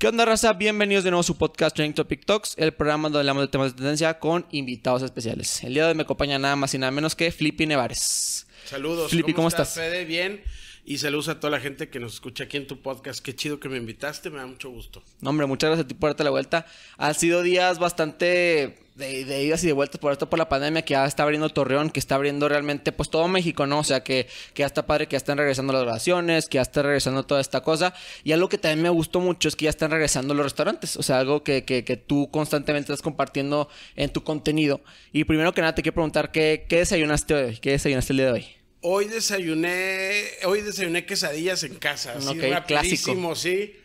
¿Qué onda, raza? Bienvenidos de nuevo a su podcast Training Topic Talks, el programa donde hablamos de temas de tendencia con invitados especiales. El día de hoy me acompaña nada más y nada menos que Flippy Nevares. Saludos. Flippy, ¿cómo, ¿cómo estás? Fede? Bien. Y saludos a toda la gente que nos escucha aquí en tu podcast. Qué chido que me invitaste, me da mucho gusto. hombre, muchas gracias a ti por darte la vuelta. Han sido días bastante de, idas y de vueltas por esto por la pandemia que ya está abriendo Torreón, que está abriendo realmente pues todo México, ¿no? O sea, que, que ya está padre que ya están regresando las oraciones, que ya está regresando toda esta cosa. Y algo que también me gustó mucho es que ya están regresando los restaurantes, o sea, algo que, tú constantemente estás compartiendo en tu contenido. Y primero que nada te quiero preguntar, ¿qué, qué desayunaste hoy? ¿Qué desayunaste el día de hoy? Hoy desayuné, hoy desayuné quesadillas en casa, así okay, clásico. sí.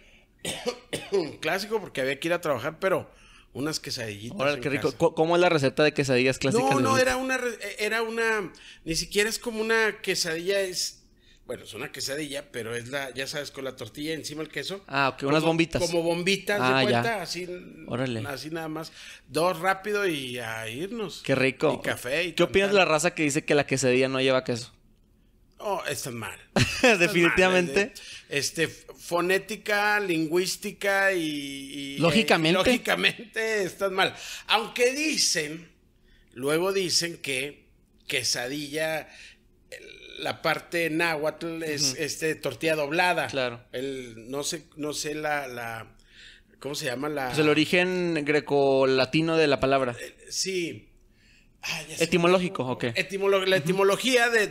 clásico porque había que ir a trabajar, pero unas quesadillitas. qué rico. ¿Cómo es la receta de quesadillas clásicas? No, no, era una, eh, era una, ni siquiera es como una quesadilla, es, bueno, es una quesadilla, pero es la, ya sabes, con la tortilla encima el queso. Ah, ok, unas bombitas. Como bombitas ah, de cuenta, así, así nada más. Dos rápido y a irnos. Qué rico. Y café ¿Qué opinas de la raza que dice que la quesadilla no lleva queso? Oh, están mal. ¿eh? Definitivamente. este, fonética, lingüística y, eh, lógicamente. lógicamente estás mal. Aunque dicen, luego dicen que quesadilla, la parte náhuatl es este tortilla doblada. Claro. El, no sé, no sé la, la ¿cómo se llama la? Pues el origen grecolatino de la palabra. Eh, sí. ¿Etimológico Etimológicos, ¿o qué? la etimología de,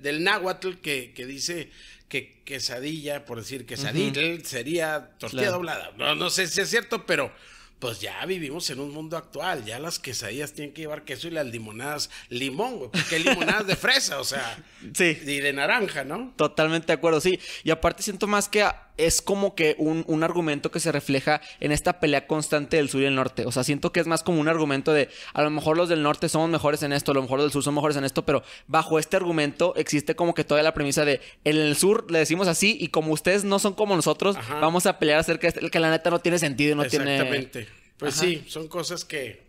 del náhuatl que, dice que quesadilla, por decir quesadilla, sería tortilla doblada. No, no sé si es cierto, pero pues ya vivimos en un mundo actual. Ya las quesadillas tienen que llevar queso y las limonadas limón, güey. Porque limonadas de fresa, o sea. Sí. Y de naranja, ¿no? Totalmente de acuerdo, sí. Y aparte siento más que es como que un, argumento que se refleja en esta pelea constante del sur y el norte. O sea, siento que es más como un argumento de a lo mejor los del norte somos mejores en esto, a lo mejor los del sur son mejores en esto, pero bajo este argumento existe como que toda la premisa de en el sur le decimos así y como ustedes no son como nosotros, vamos a pelear acerca de este, que la neta no tiene sentido, y no tiene... Exactamente. Pues sí, son cosas que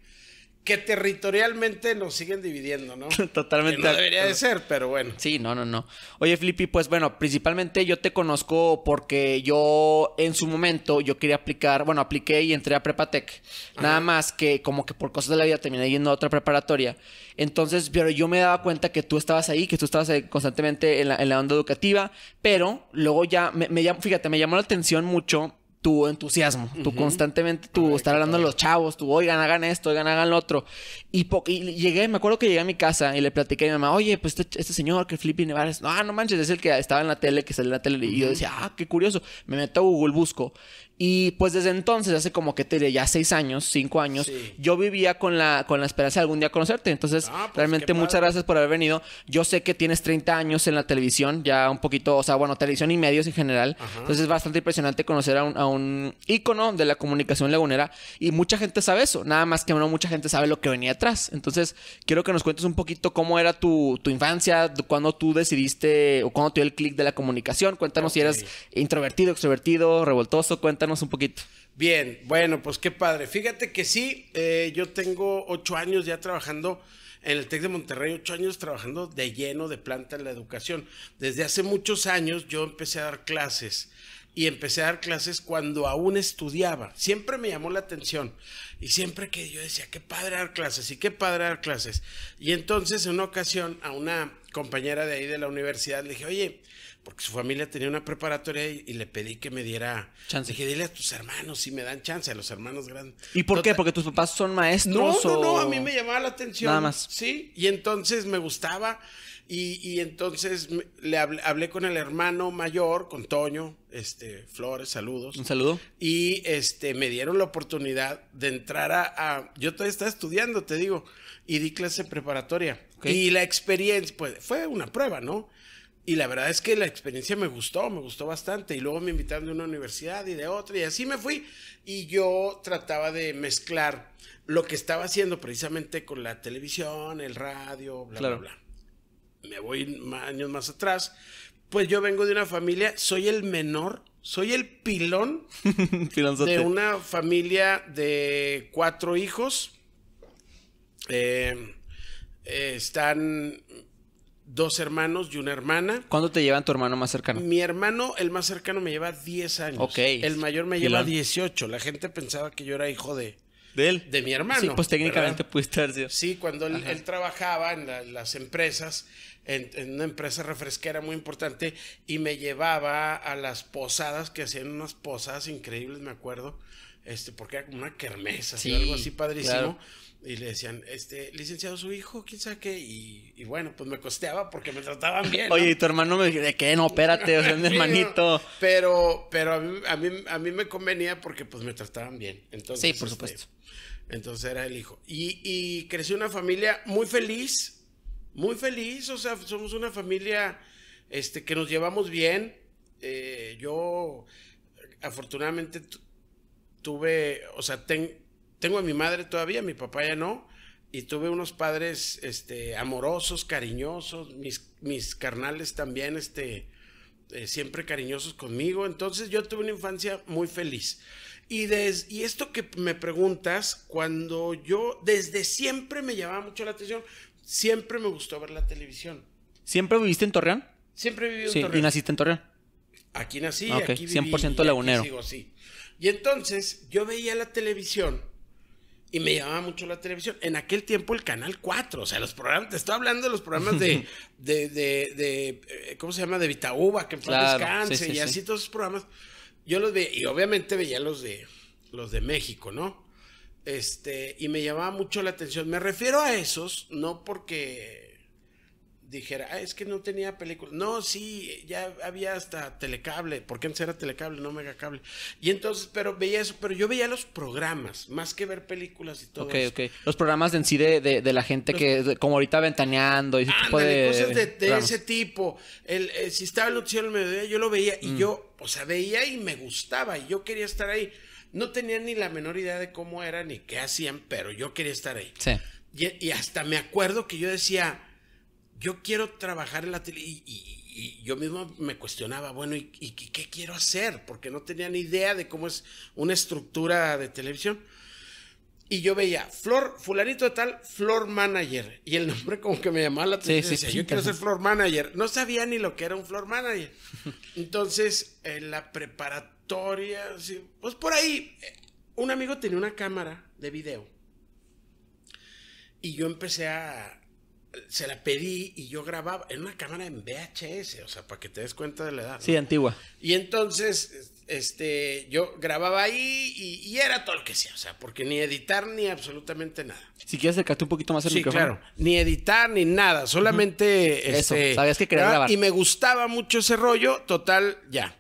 que territorialmente nos siguen dividiendo, ¿no? Totalmente. no debería de ser, pero bueno. Sí, no, no, no. Oye, Flippy, pues bueno, principalmente yo te conozco porque yo en su momento yo quería aplicar, bueno, apliqué y entré a Prepatec. Nada más que como que por cosas de la vida terminé yendo a otra preparatoria. Entonces, pero yo me daba cuenta que tú estabas ahí, que tú estabas eh, constantemente en la, en la onda educativa, pero luego ya me, me fíjate, me llamó la atención mucho tu entusiasmo, tu constantemente, tu estar hablando a los chavos, tu oigan, hagan esto, oigan, hagan lo otro. Y, llegué, me acuerdo que llegué a mi casa y le platiqué a mi mamá, oye, pues este, este, señor que Flippy Nevares, no, no manches, es el que estaba en la tele, que salió en la tele. Y yo decía, ah, qué curioso. Me meto a Google, busco y pues desde entonces, hace como que te diría ya seis años, cinco años, yo vivía con la, con la esperanza de algún día conocerte. Entonces, ah, pues, realmente muchas gracias por haber venido. Yo sé que tienes 30 años en la televisión, ya un poquito, o sea, bueno, televisión y medios en general. Entonces es bastante impresionante conocer a un, a un ícono de la comunicación lagunera. Y mucha gente sabe eso, nada más que no mucha gente sabe lo que venía atrás. Entonces, quiero que nos cuentes un poquito cómo era tu, infancia, cuando tú decidiste o cuando te dio el clic de la comunicación. Cuéntanos si eras introvertido, extrovertido, revoltoso, cuéntanos un poquito. Bien, bueno, pues qué padre. Fíjate que sí, eh, yo tengo ocho años ya trabajando en el TEC de Monterrey, ocho años trabajando de lleno de planta en la educación. Desde hace muchos años yo empecé a dar clases y empecé a dar clases cuando aún estudiaba. Siempre me llamó la atención y siempre que yo decía, qué padre dar clases y qué padre dar clases. Y entonces en una ocasión a una compañera de ahí de la universidad le dije, oye, porque su familia tenía una preparatoria y, le pedí que me diera chance. Dije, dile a tus hermanos si me dan chance, a los hermanos grandes. ¿Y por qué? ¿Porque tus papás son maestros? No, no, no, a mí me llamaba la atención. Nada más. Sí, y entonces me gustaba. Y, y entonces le hablé, con el hermano mayor, con Toño, este, Flores, saludos. Un saludo. Y este, me dieron la oportunidad de entrar a, yo todavía estaba estudiando, te digo, y di clase preparatoria. Y la experiencia, pues, fue una prueba, ¿no? Y la verdad es que la experiencia me gustó, me gustó bastante. Y luego me invitaron de una universidad y de otra, y así me fui. Y yo trataba de mezclar lo que estaba haciendo precisamente con la televisión, el radio, bla, bla, bla. Me voy años más atrás. Pues yo vengo de una familia, soy el menor, soy el pilón de una familia de cuatro hijos. Eh, eh, están dos hermanos y una hermana. ¿Cuándo te llevan tu hermano más cercano? Mi hermano, el más cercano, me lleva 10 años. Ok. El mayor me lleva 18. La gente pensaba que yo era hijo de... ¿De él? De mi hermano. Sí, pues técnicamente pues pudiste Sí, cuando él, trabajaba en las empresas, en, una empresa refresquera muy importante, y me llevaba a las posadas, que hacían unas posadas increíbles, me acuerdo, este porque era como una kermesa, o algo así padrísimo. Y le decían, este, licenciado, su hijo, quién sabe qué. Y, bueno, pues me costeaba porque me trataban bien. Oye, y tu hermano me dijo, ¿de qué? No, espérate, o sea, mi hermanito. Pero, pero a mí, a, mí, me convenía porque pues me trataban bien. Entonces, sí, por este, supuesto. entonces era el hijo. Y, y crecí una familia muy feliz, muy feliz. O sea, somos una familia este, que nos llevamos bien. Eh, yo, afortunadamente, tuve, o sea, tengo tengo a mi madre todavía, mi papá ya no, y tuve unos padres este, amorosos, cariñosos, mis, mis carnales también este, eh, siempre cariñosos conmigo, entonces yo tuve una infancia muy feliz. Y, y esto que me preguntas, cuando yo desde siempre me llamaba mucho la atención, siempre me gustó ver la televisión. ¿Siempre viviste en Torreón? Siempre viví en Torreón. ¿Y naciste en Torreón? Aquí nací, ah, aquí viví. 100% lagunero. sí. Y entonces yo veía la televisión y me llamaba mucho la televisión. En aquel tiempo el Canal 4, o sea, los programas, te estoy hablando de los programas de, de, de, eh, ¿cómo se llama? De Vitaúba, que en claro, descanse, y así todos esos programas. Yo los veía, y obviamente veía los de, los de México, ¿no? Este, y me llamaba mucho la atención. Me refiero a esos, no porque dijera, ah, es que no tenía película. No, sí, ya había hasta telecable, porque antes era telecable, no megacable. Y entonces, pero veía eso, pero yo veía los programas, más que ver películas y todo. eso. ok. Los programas en sí de, de, de la gente que, como ahorita ventaneando y tipo de... cosas de, ese tipo. El, eh, si estaba noticiero en el mediodía, yo lo veía y mm. yo, o sea, veía y me gustaba y yo quería estar ahí. No tenía ni la menor idea de cómo era ni qué hacían, pero yo quería estar ahí. Sí. y hasta me acuerdo que yo decía yo quiero trabajar en la tele y, yo mismo me cuestionaba, bueno, ¿y, qué quiero hacer? Porque no tenía ni idea de cómo es una estructura de televisión. Y yo veía, Flor, fulanito de tal, Flor Manager. Y el nombre como que me llamaba la atención. Sí, sí, yo quiero ser Flor Manager. No sabía ni lo que era un Flor Manager. Entonces, en la preparatoria, pues por ahí, eh, un amigo tenía una cámara de video. Y yo empecé a, se la pedí y yo grababa en una cámara en VHS, o sea, para que te des cuenta de la edad. Sí, antigua. Y entonces, este, yo grababa ahí y, era todo lo que sea, o sea, porque ni editar ni absolutamente nada. Si quieres acercarte un poquito más al sí, claro, ni editar ni nada, solamente... Eso, este, sabías que quería grabar. Y me gustaba mucho ese rollo, total, ya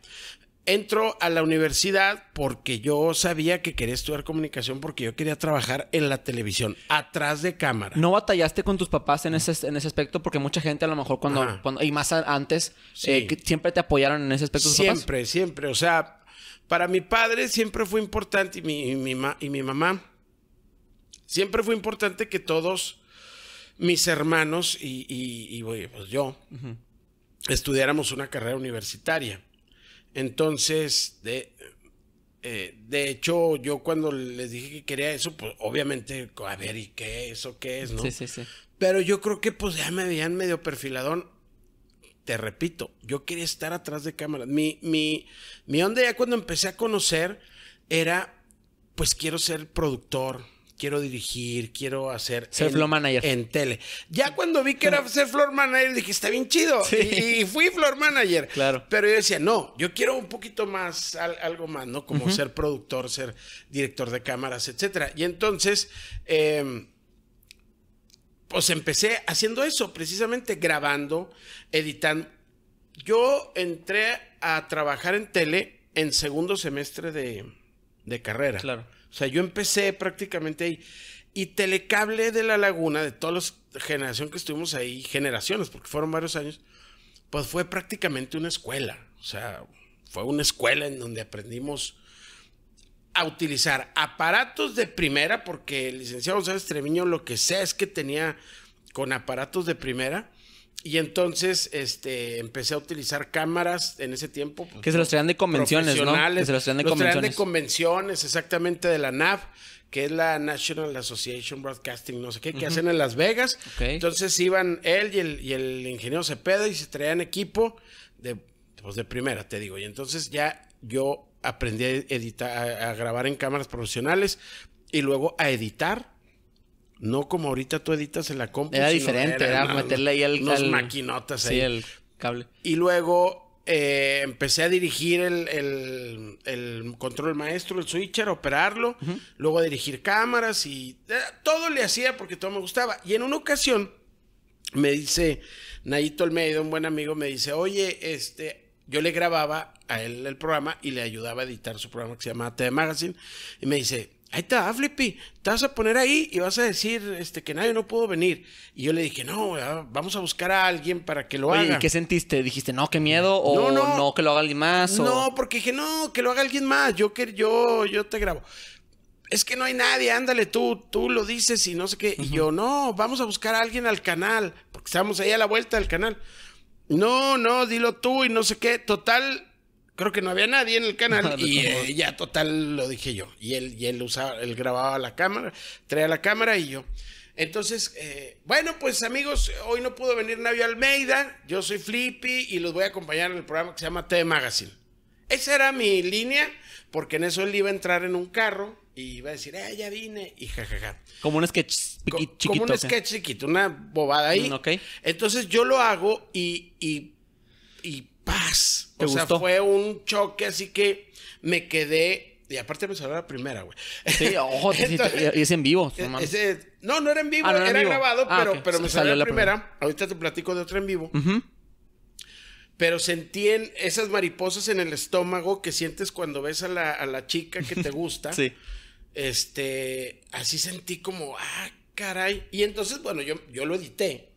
entro a la universidad porque yo sabía que quería estudiar comunicación porque yo quería trabajar en la televisión, atrás de cámara. ¿No batallaste con tus papás en ese, en ese aspecto? Porque mucha gente a lo mejor cuando, y más antes, eh, siempre te apoyaron en ese aspecto. Siempre, siempre. O sea, para mi padre siempre fue importante y mi, mi, y mi mamá, siempre fue importante que todos mis hermanos y, pues yo estudiáramos una carrera universitaria. Entonces, de, eh, de hecho, yo cuando les dije que quería eso, pues obviamente, a ver, ¿y qué? es? ¿Eso qué es? ¿no? Sí, sí, sí. Pero yo creo que pues ya me veían medio perfiladón. Te repito, yo quería estar atrás de cámaras. Mi, mi, mi onda ya cuando empecé a conocer era, pues quiero ser productor, quiero dirigir, quiero hacer. Ser floor manager. En tele. Ya cuando vi que era ser floor manager, dije, está bien chido. Y, fui floor manager. Claro. Pero yo decía, no, yo quiero un poquito más, algo más, ¿no? Como ser productor, ser director de cámaras, etcétera. Y entonces, em, pues empecé haciendo eso, precisamente grabando, editando. Yo entré a trabajar en tele en segundo semestre de carrera. Claro. O sea, yo empecé prácticamente ahí. Y Telecable de la Laguna, de toda la generación que estuvimos ahí, generaciones, porque fueron varios años, pues fue prácticamente una escuela. O sea, fue una escuela en donde aprendimos a utilizar aparatos de primera, porque el licenciado González Treviño lo que sé es que tenía con aparatos de primera y entonces este, empecé a utilizar cámaras en ese tiempo. que se los traían de convenciones, ¿no? se los traían de convenciones. exactamente, de la NAV, que es la National Association Broadcasting, no sé qué, que hacen en Las Vegas. Entonces iban él y el, ingeniero Cepeda y se traían equipo de, pues, de primera, te digo. Y entonces ya yo aprendí a, editar, a grabar en cámaras profesionales y luego a editar no como ahorita tú editas en la compu. Era diferente, era, meterle ahí el... maquinotas ahí. el cable. Y luego eh, empecé a dirigir el, el, control maestro, el switcher, operarlo, luego a dirigir cámaras y eh, todo le hacía porque todo me gustaba. Y en una ocasión me dice ...Naito Almeida, un buen amigo, me dice, oye, este, yo le grababa a él el programa y le ayudaba a editar su programa que se llama TV Magazine y me dice, Ahí está, Flippy, te vas a poner ahí y vas a decir este, que nadie no pudo venir. Y yo le dije, no, ah, vamos a buscar a alguien para que lo haga. ¿Y qué sentiste? ¿Dijiste, no, qué miedo? ¿O no, no, no que lo haga alguien más? No, porque dije, no, que lo haga alguien más. Yo, que, yo, yo te grabo. Es que no hay nadie, ándale tú, tú lo dices y no sé qué. Y yo, no, vamos a buscar a alguien al canal, porque estamos ahí a la vuelta del canal. No, no, dilo tú y no sé qué. Total, creo que no había nadie en el canal y eh, ya total lo dije yo. Y él, y él usaba, él grababa la cámara, traía la cámara y yo. Entonces, eh, bueno, pues amigos, hoy no pudo venir Navio Almeida, yo soy Flippy y los voy a acompañar en el programa que se llama T Magazine. Esa era mi línea, porque en eso él iba a entrar en un carro y iba a decir, eh, ya vine, y jajaja. Ja, ja. Como un sketch chiquito. Como un sketch chiquito, una bobada ahí. Mm, Entonces yo lo hago y, y o sea, fue un choque, así que me quedé. Y aparte me salió la primera, güey. Sí, ojo, y es en vivo. No, no, era en vivo, ah, era, grabado, ah, pero, me salió, la, primera. Ahorita te platico de otra en vivo. Pero sentí esas mariposas en el estómago que sientes cuando ves a la, chica que te gusta. Este, así sentí como, ah, caray. Y entonces, bueno, yo, yo lo edité.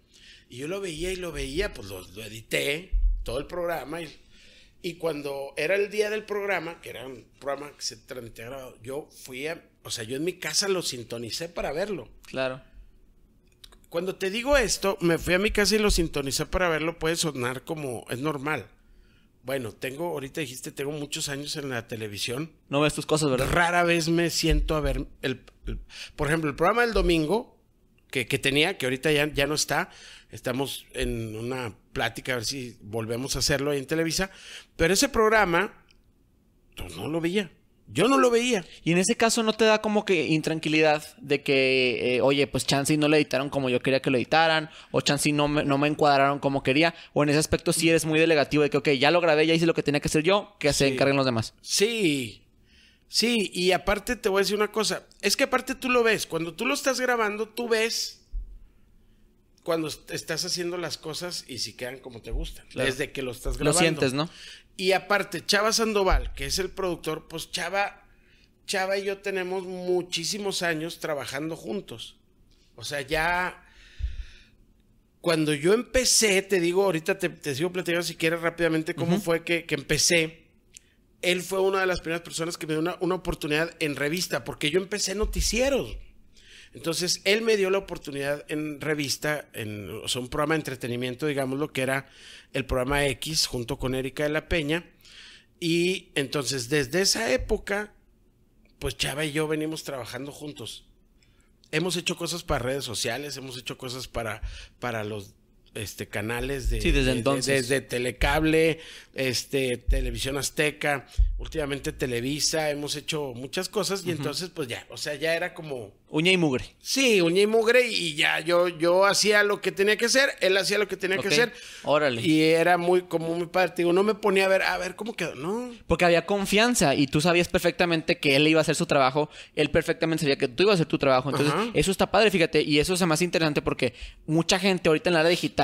Y yo lo veía y lo veía, pues lo edité todo el programa. Y, cuando era el día del programa, que era un programa que se transmitía yo fui a, o sea, yo en mi casa lo sintonicé para verlo. Claro. Cuando te digo esto, me fui a mi casa y lo sintonicé para verlo, puede sonar como es normal. Bueno, tengo, ahorita dijiste, tengo muchos años en la televisión. No ves tus cosas, ¿verdad? Rara vez me siento a ver, el por ejemplo, el programa del domingo, que, tenía, que ahorita ya, ya no está. Estamos en una plática a ver si volvemos a hacerlo ahí en Televisa. Pero ese programa, pues no lo veía. Yo no lo veía. Y en ese caso no te da como que intranquilidad de que, eh, oye, pues Chansey no lo editaron como yo quería que lo editaran, o Chansey no me, no me encuadraron como quería, o en ese aspecto sí eres muy delegativo de que, ok, ya lo grabé, ya hice lo que tenía que hacer yo, que se encarguen los demás. Sí, Sí, y aparte te voy a decir una cosa. Es que aparte tú lo ves. Cuando tú lo estás grabando, tú ves cuando estás haciendo las cosas y si quedan como te gustan. Desde que lo estás grabando. Lo sientes, ¿no? Y aparte, Chava Sandoval, que es el productor, pues Chava, Chava y yo tenemos muchísimos años trabajando juntos. O sea, ya. Cuando yo empecé, te digo, ahorita te, sigo platicando si quieres rápidamente cómo fue que, que empecé él fue una de las primeras personas que me dio una, oportunidad en revista, porque yo empecé noticieros. Entonces, él me dio la oportunidad en revista, en un programa de entretenimiento, digamos lo que era el programa X, junto con Erika de la Peña. Y entonces, desde esa época, pues Chava y yo venimos trabajando juntos. Hemos hecho cosas para redes sociales, hemos hecho cosas para, para los este, canales de, desde, entonces. Telecable, este, Televisión Azteca, últimamente Televisa, hemos hecho muchas cosas y entonces pues ya, o sea, ya era como... Uña y mugre. Sí, uña y mugre y ya yo, yo hacía lo que tenía que hacer, él hacía lo que tenía que hacer. Órale. Y era muy como muy padre digo, no me ponía a ver, a ver cómo quedó, no. Porque había confianza y tú sabías perfectamente que él iba a hacer su trabajo, él perfectamente sabía que tú ibas a hacer tu trabajo, entonces eso está padre, fíjate, y eso es más interesante porque mucha gente ahorita en la era digital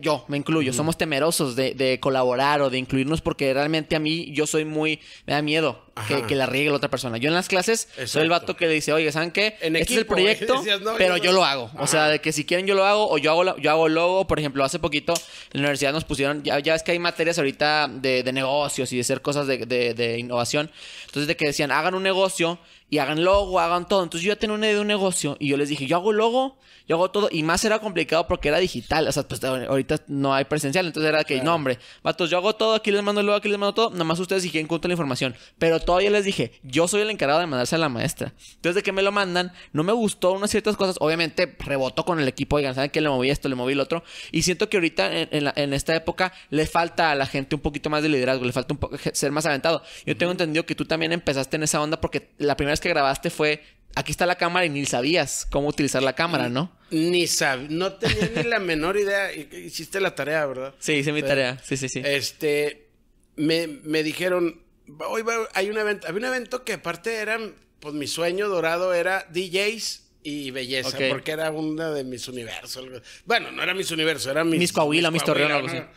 yo me incluyo, somos temerosos de, colaborar o de incluirnos porque realmente a mí yo soy muy, me da miedo que, la riegue la otra persona. Yo en las clases soy el vato que le dice, oye, ¿saben qué? En este es el proyecto, pero yo, lo hago. O sea, de que si quieren yo lo hago o yo hago, yo hago logo. Por ejemplo, hace poquito en la universidad nos pusieron, ya, ya es que hay materias ahorita de, negocios y de hacer cosas de, de innovación. Entonces de que decían, hagan un negocio y hagan logo, hagan todo. Entonces yo ya tenía una idea de un negocio y yo les dije, yo hago logo, yo hago todo. Y más era complicado porque era digital. O sea, pues ahorita no hay presencial. Entonces era que, no, hombre, vatos, yo hago todo, aquí les mando logo, aquí les mando todo. más ustedes si quieren cuenta la información. Pero todavía les dije, yo soy el encargado de mandarse a la maestra. Entonces de que me lo mandan, no me gustó unas ciertas cosas. Obviamente rebotó con el equipo, oigan, ¿saben que le moví esto, le moví el otro? Y siento que ahorita en, esta época le falta a la gente un poquito más de liderazgo, le falta un poco ser más aventado. Yo tengo entendido que tú también empezaste en esa onda porque la primera vez que grabaste fue aquí está la cámara y ni sabías cómo utilizar la cámara, ¿no? Ni sabía, no tenía ni la menor idea. Hiciste la tarea, ¿verdad? Sí, hice mi tarea, sí, sí, sí. Este, me, me dijeron, hoy hay un evento, había un evento que aparte era pues mi sueño dorado era DJs y belleza, porque era una de mis universos. Bueno, no era mis universo, era mis... Mis Coahuila, mis, Torreón.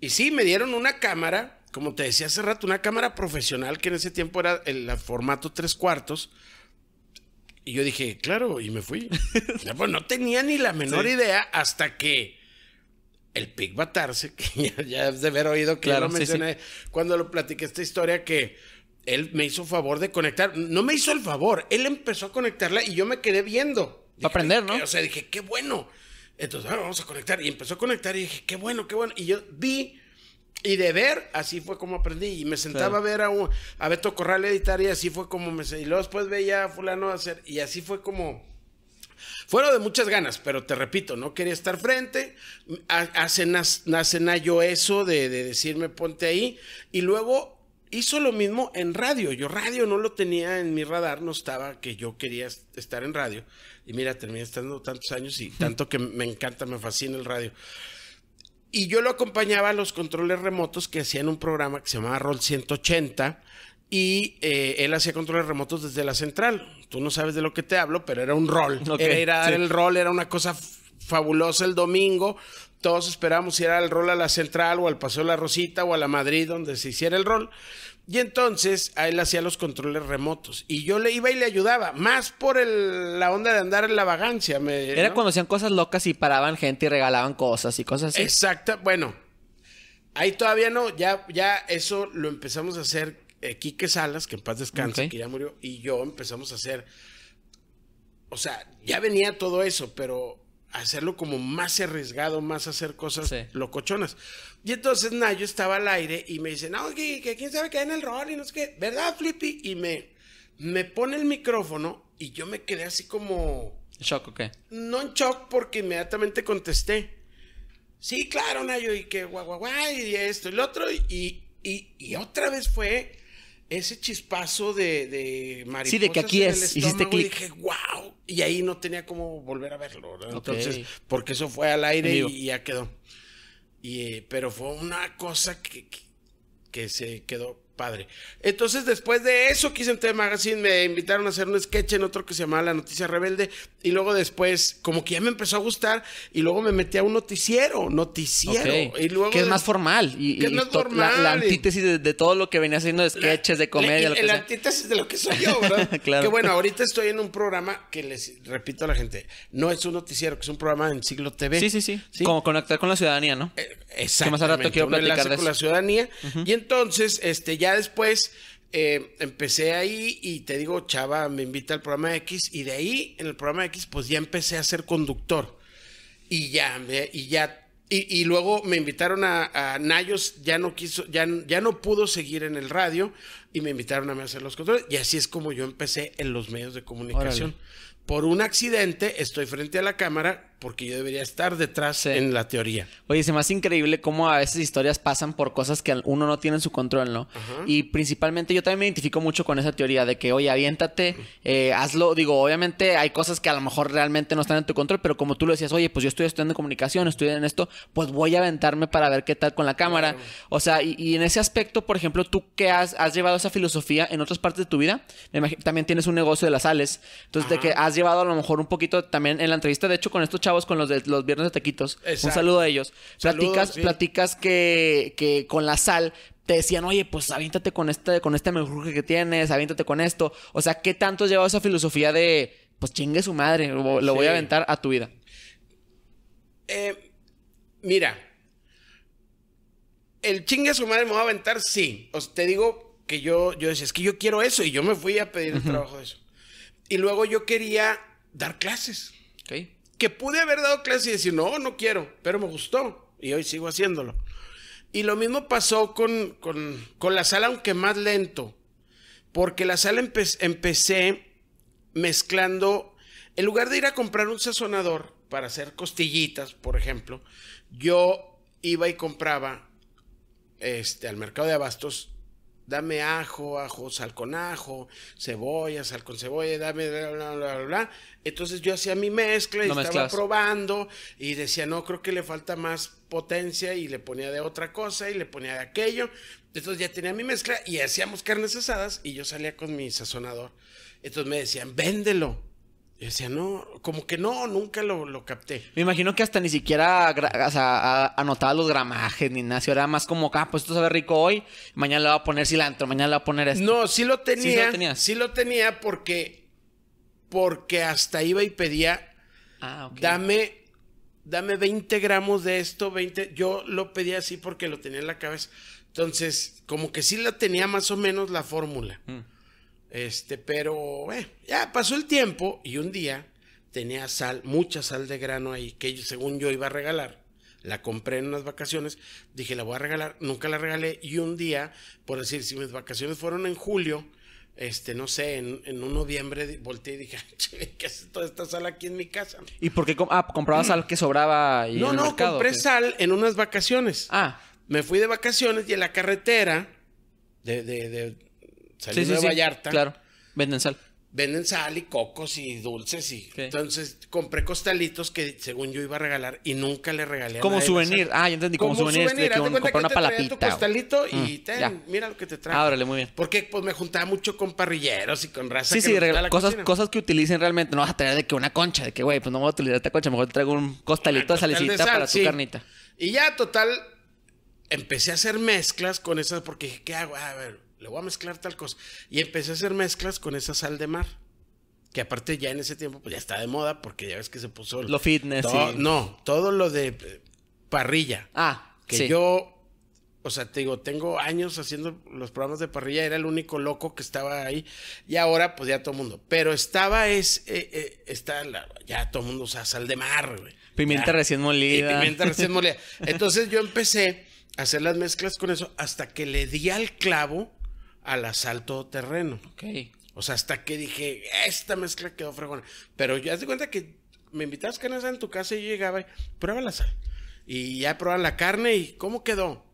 Y sí, me dieron una cámara como te decía hace rato, una cámara profesional que en ese tiempo era el, formato tres cuartos. Y yo dije, claro, y me fui. Pues, no tenía ni la menor idea hasta que el Pic Batarse, que ya, ya de haber oído que lo mencioné cuando lo platiqué esta historia, que él me hizo favor de conectar. No me hizo el favor, él empezó a conectarla y yo me quedé viendo. Para aprender, ¿no? O sea, dije, qué bueno. Entonces, ah, vamos a conectar. Y empezó a conectar y dije, qué bueno, qué bueno. Y yo vi y de ver, así fue como aprendí. Y me sentaba a ver a, un, a Beto Corral editar y así fue como me... Y luego después veía a fulano hacer... Y así fue como... Fueron de muchas ganas, pero te repito, no quería estar frente. Hace, hace yo eso de, de decirme ponte ahí. Y luego hizo lo mismo en radio. Yo radio no lo tenía en mi radar, no estaba que yo quería estar en radio. Y mira, terminé estando tantos años y tanto que me encanta, me fascina el radio. Y yo lo acompañaba a los controles remotos que hacían un programa que se llamaba Roll 180 y eh, él hacía controles remotos desde la central. Tú no sabes de lo que te hablo, pero era un rol. era el rol, era una cosa fabulosa el domingo. Todos esperábamos era el rol a la central o al Paseo de la Rosita o a la Madrid donde se hiciera el rol. Y entonces a él hacía los controles remotos. Y yo le iba y le ayudaba, más por el, la onda de andar en la vagancia. Me, Era cuando hacían cosas locas y paraban gente y regalaban cosas y cosas así. Exacto, bueno. Ahí todavía no, ya, ya eso lo empezamos a hacer eh, Quique Salas, que en paz descanse, que ya murió, y yo empezamos a hacer. O sea, ya venía todo eso, pero hacerlo como más arriesgado, más hacer cosas locochonas. Y entonces Nayo estaba al aire y me dice, no, que, quién sabe qué hay en el rol y no es que ¿verdad, Flippy? Y me, me pone el micrófono y yo me quedé así como... ¿En shock o qué? No en shock porque inmediatamente contesté. Sí, claro, Nayo, y que guau, guau, guau, y esto y lo otro. Y, otra vez fue ese chispazo de, de Sí, de que aquí es, hiciste clic. Y dije, wow. Y ahí no tenía como volver a verlo. Entonces, porque eso fue al aire y ya quedó. Y, pero fue una cosa que, que, que se quedó padre. Entonces, después de eso quise en TV Magazine, me invitaron a hacer un sketch en otro que se llamaba La Noticia Rebelde. Y luego después, como que ya me empezó a gustar, y luego me metí a un noticiero, noticiero. Y luego que es más formal. Y, que es más formal. La, antítesis de, todo lo que venía haciendo de sketches, de comedia. La, antítesis de lo que soy yo, ¿verdad? claro. Que bueno, ahorita estoy en un programa que les repito a la gente, no es un noticiero, que es un programa en Siglo TV. Sí, sí, sí. Como conectar con la ciudadanía, ¿no? Exacto. Eh, exactamente. Que más al quiero platicar de con la ciudadanía. Y entonces, este, ya después eh, empecé ahí y te digo, Chava me invita al programa X y de ahí en el programa X pues ya empecé a ser conductor. Y ya, y ya, y, luego me invitaron a, Nayos, ya no quiso, ya, ya no pudo seguir en el radio y me invitaron a mí hacer los controles. Y así es como yo empecé en los medios de comunicación. Por un accidente estoy frente a la cámara porque yo debería estar detrás en la teoría. Oye, se me hace increíble cómo a veces historias pasan por cosas que uno no tiene en su control, ¿no? Y principalmente yo también me identifico mucho con esa teoría de que, oye, aviéntate, eh, hazlo. Digo, obviamente hay cosas que a lo mejor realmente no están en tu control, pero como tú lo decías, oye, pues yo estoy estudiando comunicación, estoy en esto, pues voy a aventarme para ver qué tal con la cámara. O sea, y, en ese aspecto, por ejemplo, tú que has, llevado esa filosofía en otras partes de tu vida, también tienes un negocio de las sales, entonces de que has llevado a lo mejor un poquito también en la entrevista, de hecho, con estos chavos con los de los viernes de taquitos. Un saludo a ellos. platicas, que, con la sal te decían, oye, pues aviéntate con este, con este mejor que tienes, aviéntate con esto. O sea, ¿qué tanto has llevado esa filosofía de, pues chingue su madre, lo, voy a aventar a tu vida? Eh, mira, el chingue su madre me va a aventar, sí. O te digo que yo, yo decía, es que yo quiero eso y yo me fui a pedir el trabajo de eso. Y luego yo quería dar clases que pude haber dado clase y decir, no, no quiero, pero me gustó y hoy sigo haciéndolo. Y lo mismo pasó con, con, la sala, aunque más lento, porque la sala empecé mezclando, en lugar de ir a comprar un sazonador para hacer costillitas, por ejemplo, yo iba y compraba este, al mercado de abastos dame ajo, ajo, sal con ajo, cebolla, sal con cebolla, dame bla, bla, bla, Entonces yo hacía mi mezcla y estaba probando y decía, no, creo que le falta más potencia y le ponía de otra cosa y le ponía de aquello. Entonces ya tenía mi mezcla y hacíamos carnes asadas y yo salía con mi sazonador. Entonces me decían, véndelo decía, no, como que no, nunca lo, capté. Me imagino que hasta ni siquiera anotaba los gramajes ni nada. Era más como, ah, pues esto sabe rico hoy, mañana le voy a poner cilantro, mañana le voy a poner esto. No, sí lo tenía. Sí, lo tenía. Sí lo tenía porque, porque hasta iba y pedía, ah, dame, dame 20 gramos de esto, 20. Yo lo pedía así porque lo tenía en la cabeza. Entonces, como que sí la tenía más o menos la fórmula. Mm. Este, pero eh, ya pasó el tiempo y un día tenía sal, mucha sal de grano ahí que según yo iba a regalar. La compré en unas vacaciones, dije la voy a regalar, nunca la regalé y un día, por decir, si mis vacaciones fueron en julio, este, no sé, en, un noviembre volteé y dije, ¿qué hace toda esta sal aquí en mi casa? ¿Y por qué ah, compraba sal que sobraba? Y no, no, compré sal en unas vacaciones. Ah. Me fui de vacaciones y en la carretera de, de, de de Vallarta. Claro, venden sal. Venden sal y cocos y dulces y entonces compré costalitos que según yo iba a regalar y nunca le regalé. como souvenir, ah, ya entendí, como, souvenir, que comprar una palapita. costalito y mm, mira lo que te trae. Ábrele, ah, muy bien. Porque pues me juntaba mucho con parrilleros y con raza. Sí, sí, cosas, cosas que utilicen realmente, no vas a traer de que una concha, de que güey, pues no voy a utilizar esta concha, mejor te traigo un costalito de salicita para tu carnita. Y ya total empecé a hacer mezclas con esas porque dije, ¿qué hago? A ver, le voy a mezclar tal cosa. Y empecé a hacer mezclas con esa sal de mar. Que aparte ya en ese tiempo pues ya está de moda porque ya ves que se puso... lo fitness. Todo, No, todo lo de eh, parrilla. Ah, Que yo, o sea, te digo, tengo años haciendo los programas de parrilla, era el único loco que estaba ahí y ahora pues ya todo el mundo. Pero estaba es, eh, eh, está ya todo el mundo usa sal de mar. Pimienta recién molida. pimienta recién molida. Entonces yo empecé a hacer las mezclas con eso hasta que le di al clavo al asalto terreno. Ok. O sea, hasta que dije, esta mezcla quedó fregona. Pero ya te cuenta que me invitabas carne en tu casa y yo llegaba y prueba la sal. Y ya probaba la carne y ¿cómo quedó?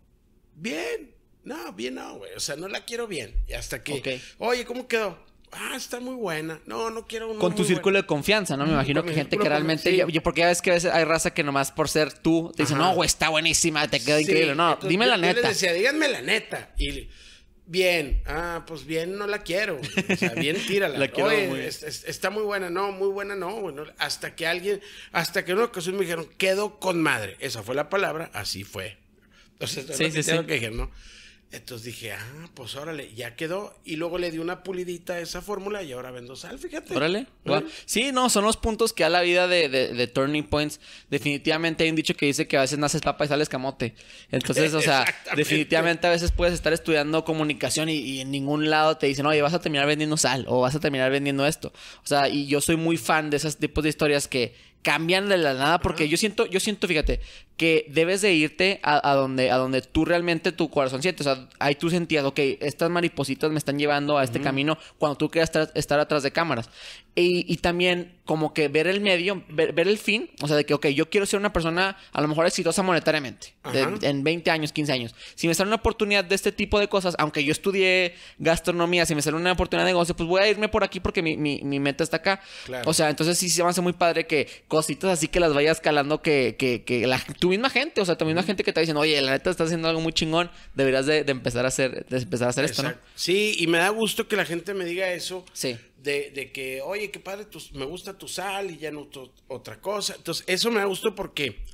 Bien. No, bien no, güey. O sea, no la quiero bien. Y hasta que, oye, ¿cómo quedó? ah, está muy buena. No, no quiero Con tu círculo de confianza, ¿no? Me mm, imagino que gente que realmente. Yo, porque ya ves que a veces hay raza que nomás por ser tú te dice, no, güey, está buenísima, te queda increíble. No, dime la neta. Yo les decía, díganme la neta. Y Bien, ah, pues bien no la quiero. O sea, bien tírala. la quiero está muy buena, no, muy buena no. hasta que alguien, hasta que en una ocasión me dijeron, quedo con madre. Esa fue la palabra, así fue. Entonces, que dijeron. ¿no? Entonces dije, ah, pues órale, ya quedó. Y luego le di una pulidita a esa fórmula y ahora vendo sal, fíjate. Órale. Sí, no, son los puntos que a la vida de, de, Turning Points. Definitivamente hay un dicho que dice que a veces naces papa y sales camote. Entonces, o sea, definitivamente a veces puedes estar estudiando comunicación y, y, en ningún lado te dicen, oye, vas a terminar vendiendo sal o vas a terminar vendiendo esto. O sea, y yo soy muy fan de esos tipos de historias que, cambian de la nada porque yo siento, yo siento, fíjate, que debes de irte a, donde, a donde tú realmente tu corazón siente. O sea, ahí tú sentías, ok, estas maripositas me están llevando a este camino cuando tú quieras estar, estar, atrás de cámaras. Y, también como que ver el medio, ver, el fin, o sea, de que, ok, yo quiero ser una persona a lo mejor exitosa monetariamente, en 20 años, 15 años. Si me sale una oportunidad de este tipo de cosas, aunque yo estudié gastronomía, si me sale una oportunidad de negocio, pues voy a irme por aquí porque mi, meta está acá. O sea, entonces sí se me hace muy padre que cositas así que las vayas calando, que, que, que la, tu misma gente, o sea, tu misma gente que te diciendo, oye, la neta estás haciendo algo muy chingón, deberías de, empezar a hacer, empezar a hacer esto, ¿no? Sí, y me da gusto que la gente me diga eso. Sí de, que, oye, qué padre, me gusta tu sal y ya no otra cosa. Entonces, eso me gustó porque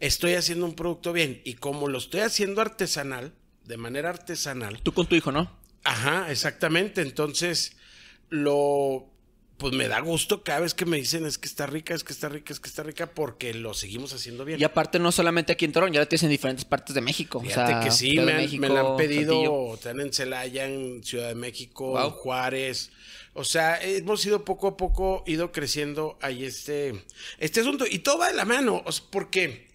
estoy haciendo un producto bien y como lo estoy haciendo artesanal, de manera artesanal. Tú con tu hijo, ¿no? Ajá, exactamente. Entonces, lo pues me da gusto cada vez que me dicen es que está rica, es que está rica, es que está rica, porque lo seguimos haciendo bien. Y aparte, no solamente aquí en Torón, ya lo tienes en diferentes partes de México. Fíjate que sí, me, han pedido, están en Celaya, en Ciudad de México, en Juárez, o sea, hemos ido poco a poco, ido creciendo ahí este, este asunto. Y todo va de la mano, porque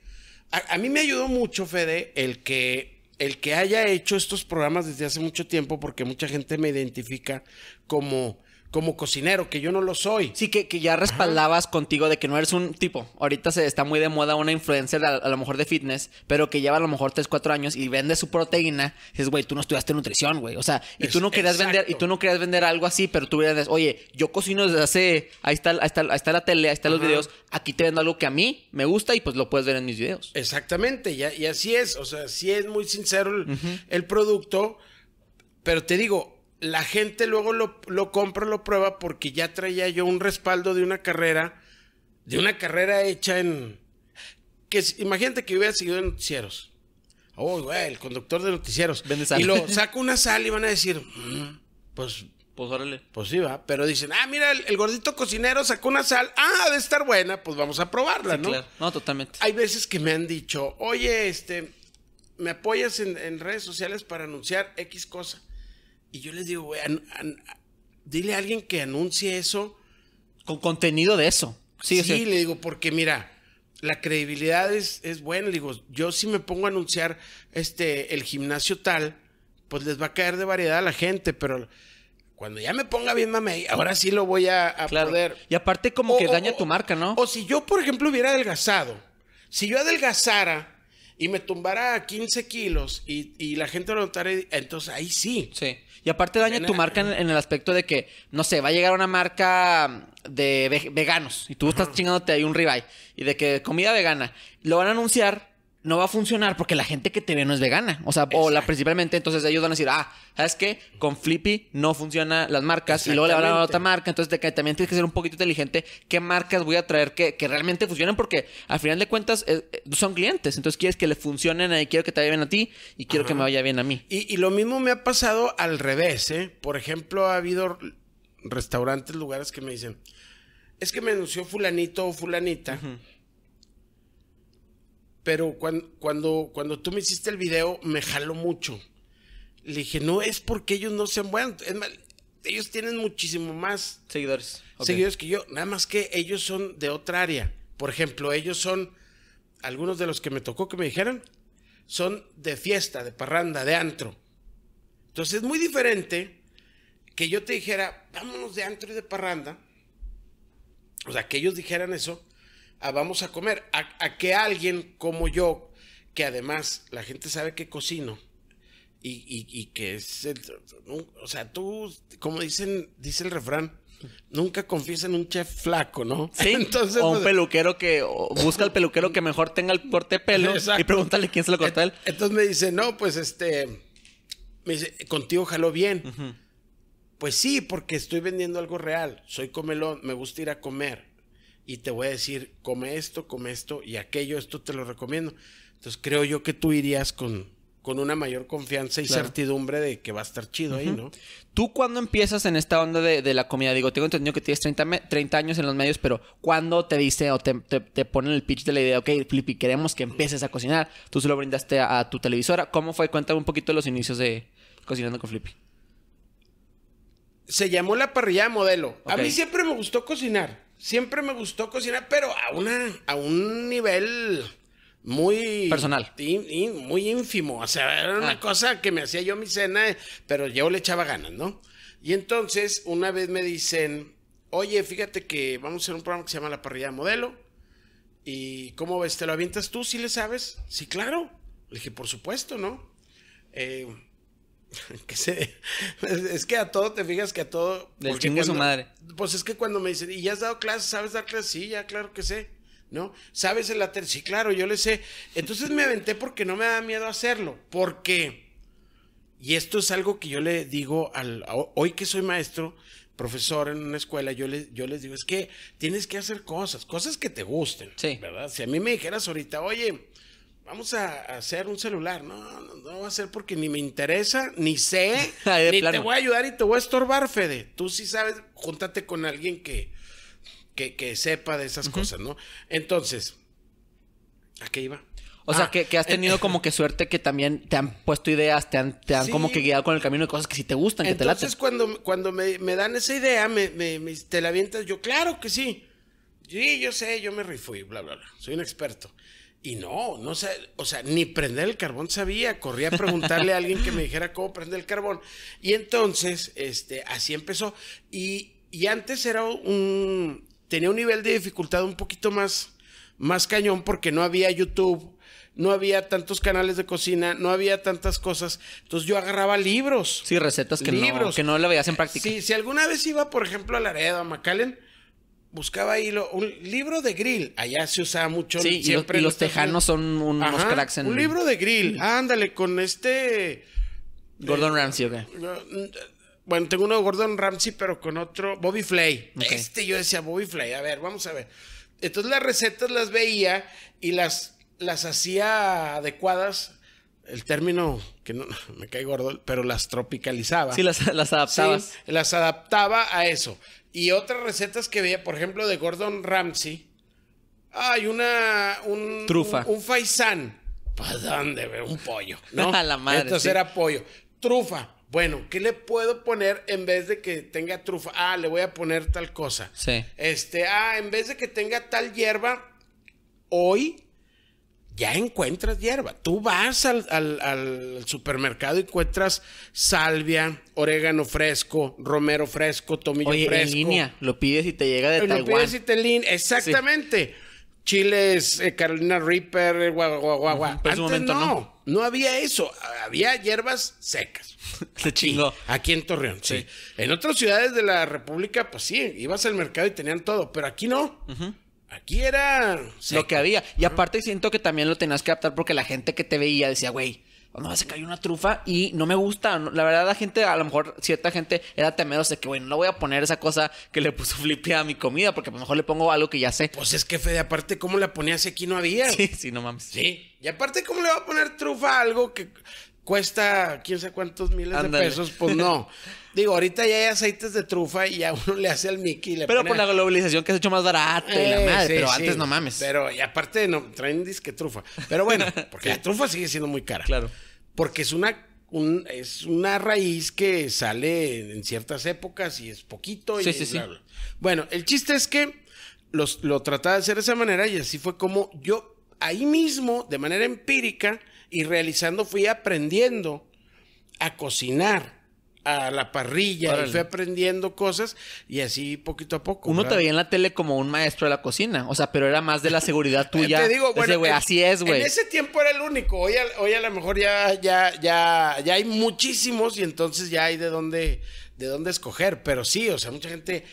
a, mí me ayudó mucho, Fede, el que, el que haya hecho estos programas desde hace mucho tiempo, porque mucha gente me identifica como como cocinero, que yo no lo soy. Sí, que, que ya respaldabas contigo de que no eres un tipo. Ahorita se está muy de moda una influencer a, lo mejor de fitness, pero que lleva a lo mejor 3, 4 años y vende su proteína. dices, güey, tú no estudiaste nutrición, güey. O sea, y tú no querías vender, y tú no querías vender algo así, pero tú hubieras, oye, yo cocino desde hace, ahí está, ahí está, la tele, ahí están los videos, aquí te vendo algo que a mí me gusta y pues lo puedes ver en mis videos. Exactamente, y, así es. O sea, sí es muy sincero el producto. Pero te digo, la gente luego lo, compra, lo prueba, porque ya traía yo un respaldo de una carrera, de una carrera hecha en. que Imagínate que yo hubiera seguido en noticieros. Oh, güey, el conductor de noticieros. Y lo saco una sal y van a decir, mm, pues. Pues órale. Pues sí, va. Pero dicen, ah, mira, el, gordito cocinero sacó una sal. Ah, de estar buena, pues vamos a probarla, ¿no? No, totalmente. Hay veces que me han dicho, oye, este, ¿me apoyas en, en redes sociales para anunciar X cosa? Y yo les digo, dile a alguien que anuncie eso. Con contenido de eso. Sí, le digo, porque mira, la credibilidad es, es buena. Le digo, yo si me pongo a anunciar este, el gimnasio tal, pues les va a caer de variedad a la gente, pero cuando ya me ponga bien mame, ahora sí lo voy a, a Y aparte como que daña tu marca, ¿no? O si yo, por ejemplo, hubiera adelgazado, si yo adelgazara y me tumbara 15 kilos y, y la gente lo notara, entonces ahí sí. Sí. Y aparte daña tu marca en, el aspecto de que, no sé, va a llegar una marca de veganos y tú estás chingándote ahí un ribeye y de que comida vegana. Lo van a anunciar no va a funcionar porque la gente que te ve no es vegana. O sea, o la principalmente, entonces ellos van a decir, ah, ¿sabes qué? Con Flippy no funcionan las marcas y luego le van a otra marca. Entonces también tienes que ser un poquito inteligente qué marcas voy a traer que, realmente funcionen porque al final de cuentas eh, eh, son clientes. Entonces quieres que le funcionen ahí quiero que te vaya bien a ti y quiero que me vaya bien a mí. Y, lo mismo me ha pasado al revés, ¿eh? Por ejemplo, ha habido restaurantes, lugares que me dicen, es que me anunció fulanito o fulanita. Pero cuando, cuando, tú me hiciste el video, me jaló mucho. Le dije, no es porque ellos no sean buenos. ellos tienen muchísimo más seguidores. Seguidores que yo. Nada más que ellos son de otra área. Por ejemplo, ellos son, algunos de los que me tocó que me dijeran, son de fiesta, de parranda, de antro. Entonces es muy diferente que yo te dijera, vámonos de antro y de parranda. O sea, que ellos dijeran eso Ah, vamos a comer, a, que alguien como yo, que además la gente sabe que cocino y, y, que es, o sea, tú, como dicen, dice el refrán, nunca confíes en un chef flaco, ¿no? Sí, Entonces, o un pues, peluquero que busca el peluquero que mejor tenga el corte de pelo y pregúntale quién se lo a él. Entonces me dice, no, pues este, me dice, contigo jaló bien. Pues sí, porque estoy vendiendo algo real. Soy comelón, me gusta ir a comer y te voy a decir, come esto, come esto y aquello, esto te lo recomiendo. Entonces creo yo que tú irías con, con una mayor confianza y certidumbre de que va a estar chido ahí, ¿no? ¿Tú cuando empiezas en esta onda de, la comida? Digo, tengo entendido que tienes 30, años en los medios, pero ¿cuándo te dice o te, te, ponen el pitch de la idea, ok, Flippy, queremos que empieces a cocinar? Tú se lo brindaste a, tu televisora. ¿Cómo fue? Cuéntame un poquito los inicios de Cocinando con Flippy. Se llamó la parrilla modelo. A mí siempre me gustó cocinar siempre me gustó cocinar, pero a, una, a un nivel muy personal y muy ínfimo o sea era una ah. cosa que me hacía yo mi cena pero yo le echaba ganas no y entonces una vez me dicen oye fíjate que vamos a hacer un programa que se llama la parrilla de modelo y cómo ves te lo avientas tú si ¿Sí le sabes sí claro le dije por supuesto no eh, que es que a todo te fijas que a todo. Del chingo su madre. Pues es que cuando me dicen, ¿y ya has dado clases? ¿Sabes dar clases? Sí, ya, claro que sé. ¿No? ¿Sabes el latín? Sí, claro, yo le sé. Entonces me aventé porque no me da miedo hacerlo. Porque, y esto es algo que yo le digo al. hoy que soy maestro, profesor en una escuela, yo les, yo les digo, es que tienes que hacer cosas, cosas que te gusten. Sí. ¿Verdad? Si a mí me dijeras ahorita, oye vamos a hacer un celular. No, no, no va a ser porque ni me interesa, ni sé, ah, ni te voy a ayudar y te voy a estorbar, Fede. Tú sí sabes, júntate con alguien que, que, sepa de esas cosas, ¿no? Entonces, ¿a qué iba? O sea, ah, que, has tenido como que suerte que también te han puesto ideas, te han, te han como que guiado con el camino de cosas que sí te gustan, que te laten. Entonces, cuando, cuando me, dan esa idea, te la avientas, yo, claro que sí. Sí, yo sé, yo me rifo y bla, bla, bla. Soy un experto. Y no, no sé, o sea, ni prender el carbón sabía, corría a preguntarle a alguien que me dijera cómo prender el carbón. Y entonces, este, así empezó. Y, y antes era un, tenía un nivel de dificultad un poquito más, más cañón porque no había YouTube, no había tantos canales de cocina, no había tantas cosas. Entonces yo agarraba libros. Sí, recetas que, libros. No, que no le veías en práctica. Sí, si alguna vez iba, por ejemplo, a Laredo, a Macalen buscaba ahí un libro de grill. Allá se usaba mucho. siempre y los, tejanos son unos cracks en. Un libro de grill. Ándale, con este. Eh, Gordon Ramsay, ok. Eh, bueno, tengo uno de Gordon Ramsay, pero con otro. Bobby Flay. Este yo decía Bobby Flay. A ver, vamos a ver. Entonces las recetas las veía y las, las hacía adecuadas el término que no, me cae gordo, pero las tropicalizaba. Sí, las, adaptaba. Sí, las adaptaba a eso. Y otras recetas que veía, por ejemplo, de Gordon Ramsay. Hay una. Un, Trufa. Un, faisán. ¿Para dónde? Veo? Un pollo. ¿no? a la madre. Entonces era pollo. Trufa. Bueno, ¿qué le puedo poner en vez de que tenga trufa? Ah, le voy a poner tal cosa. Sí. Este, ah, en vez de que tenga tal hierba, hoy ya encuentras hierba. Tú vas al, supermercado y encuentras salvia, orégano fresco, romero fresco, tomillo Oye, fresco. en línea. Lo pides y te llega de Taiwán. Lo pides y te Exactamente. Chiles, eh, Carolina Reaper, guagua, eh, guagua, momento, no, no, había eso. Había hierbas secas. Se chingó. Aquí en Torreón, sí. En otras ciudades de la República, pues sí, ibas al mercado y tenían todo, pero aquí no. Aquí era lo que había. Y aparte siento que también lo tenías que adaptar porque la gente que te veía decía, güey, no vas a sacar una trufa y no me gusta. La verdad, la gente, a lo mejor cierta gente era temerosa de que, güey, no voy a poner esa cosa que le puso flipia a mi comida porque a lo mejor le pongo algo que ya sé. Pues es que, Fede, aparte, ¿cómo la ponías aquí no había? Sí, sí, no mames. Sí. Y aparte, ¿cómo le va a poner trufa a algo que cuesta quién sabe cuántos miles de pesos, pues no. Digo, ahorita ya hay aceites de trufa y ya uno le hace al Mickey. Y le pero por la globalización que se ha hecho más barato y la eh, madre, pero antes no mames. Pero y aparte no, traen disque trufa. Pero bueno, porque la trufa sigue siendo muy cara. Claro. Porque es una es una raíz que sale en ciertas épocas y es poquito. Bueno, el chiste es que los, lo trataba de hacer de esa manera y así fue como yo ahí mismo, de manera empírica, y realizando fui aprendiendo a cocinar a la parrilla y fui aprendiendo cosas y así poquito a poco. Uno te veía en la tele como un maestro de la cocina, o sea, pero era más de la seguridad tuya. te digo, así es, güey. En ese tiempo era el único. Hoy a, hoy a lo mejor ya ya ya ya hay muchísimos y entonces ya hay de dónde de dónde escoger, pero sí, o sea, mucha gente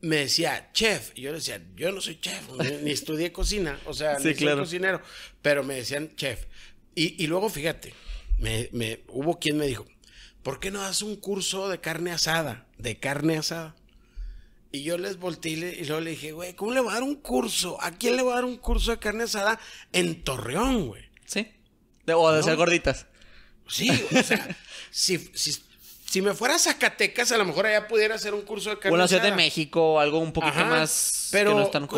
me decía, chef, y yo le decía, yo no soy chef, ni, estudié cocina, o sea, ni soy cocinero, pero me decían chef. Y, luego, fíjate, me, hubo quien me dijo, ¿por qué no das un curso de carne asada? De carne asada. Y yo les volteé y, le, luego le dije, güey, ¿cómo le voy a dar un curso? ¿A quién le voy a dar un curso de carne asada en Torreón, güey? Sí. De, o de ser gorditas. Sí, o sea, si, me fuera a Zacatecas, a lo mejor allá pudiera hacer un curso de carne O la Ciudad de México, algo un poquito más. Pero, no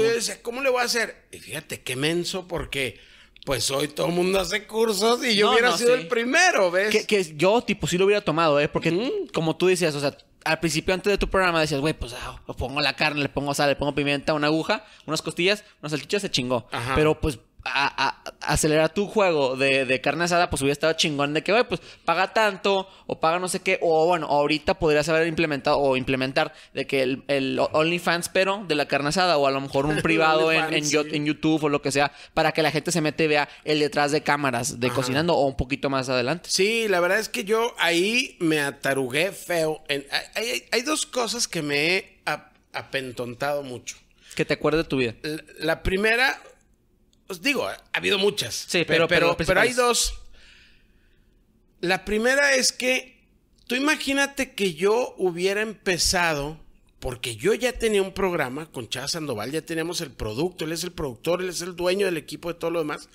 ¿cómo le voy a hacer? Y fíjate, qué menso, porque pues hoy todo el mundo hace cursos y yo hubiera sido el primero, ¿ves? Que, yo, tipo, sí lo hubiera tomado, ¿eh? Porque, como tú decías, o sea, al principio antes de tu programa decías, güey, pues lo ah, pongo la carne, le pongo sal, le pongo pimienta, una aguja, unas costillas, Una salchicha se chingó. Pero pues a, acelerar tu juego de, de, carne asada, pues hubiera estado chingón de que, güey, pues paga tanto o paga no sé qué. O bueno, ahorita podrías haber implementado o implementar de que el, el OnlyFans, pero de la carne asada, o a lo mejor un privado en, en, en, YouTube o lo que sea, para que la gente se mete y vea el detrás de cámaras de cocinando o un poquito más adelante. Sí, la verdad es que yo ahí me atarugué feo. hay, dos cosas que me he apentontado mucho. Que te acuerdes de tu vida. la primera, os pues, digo, ha habido muchas. Sí, pero, pero, hay dos. La primera es que tú imagínate que yo hubiera empezado, porque yo ya tenía un programa con Chava Sandoval, ya teníamos el producto, él es el productor, él es el dueño del equipo de todo lo demás.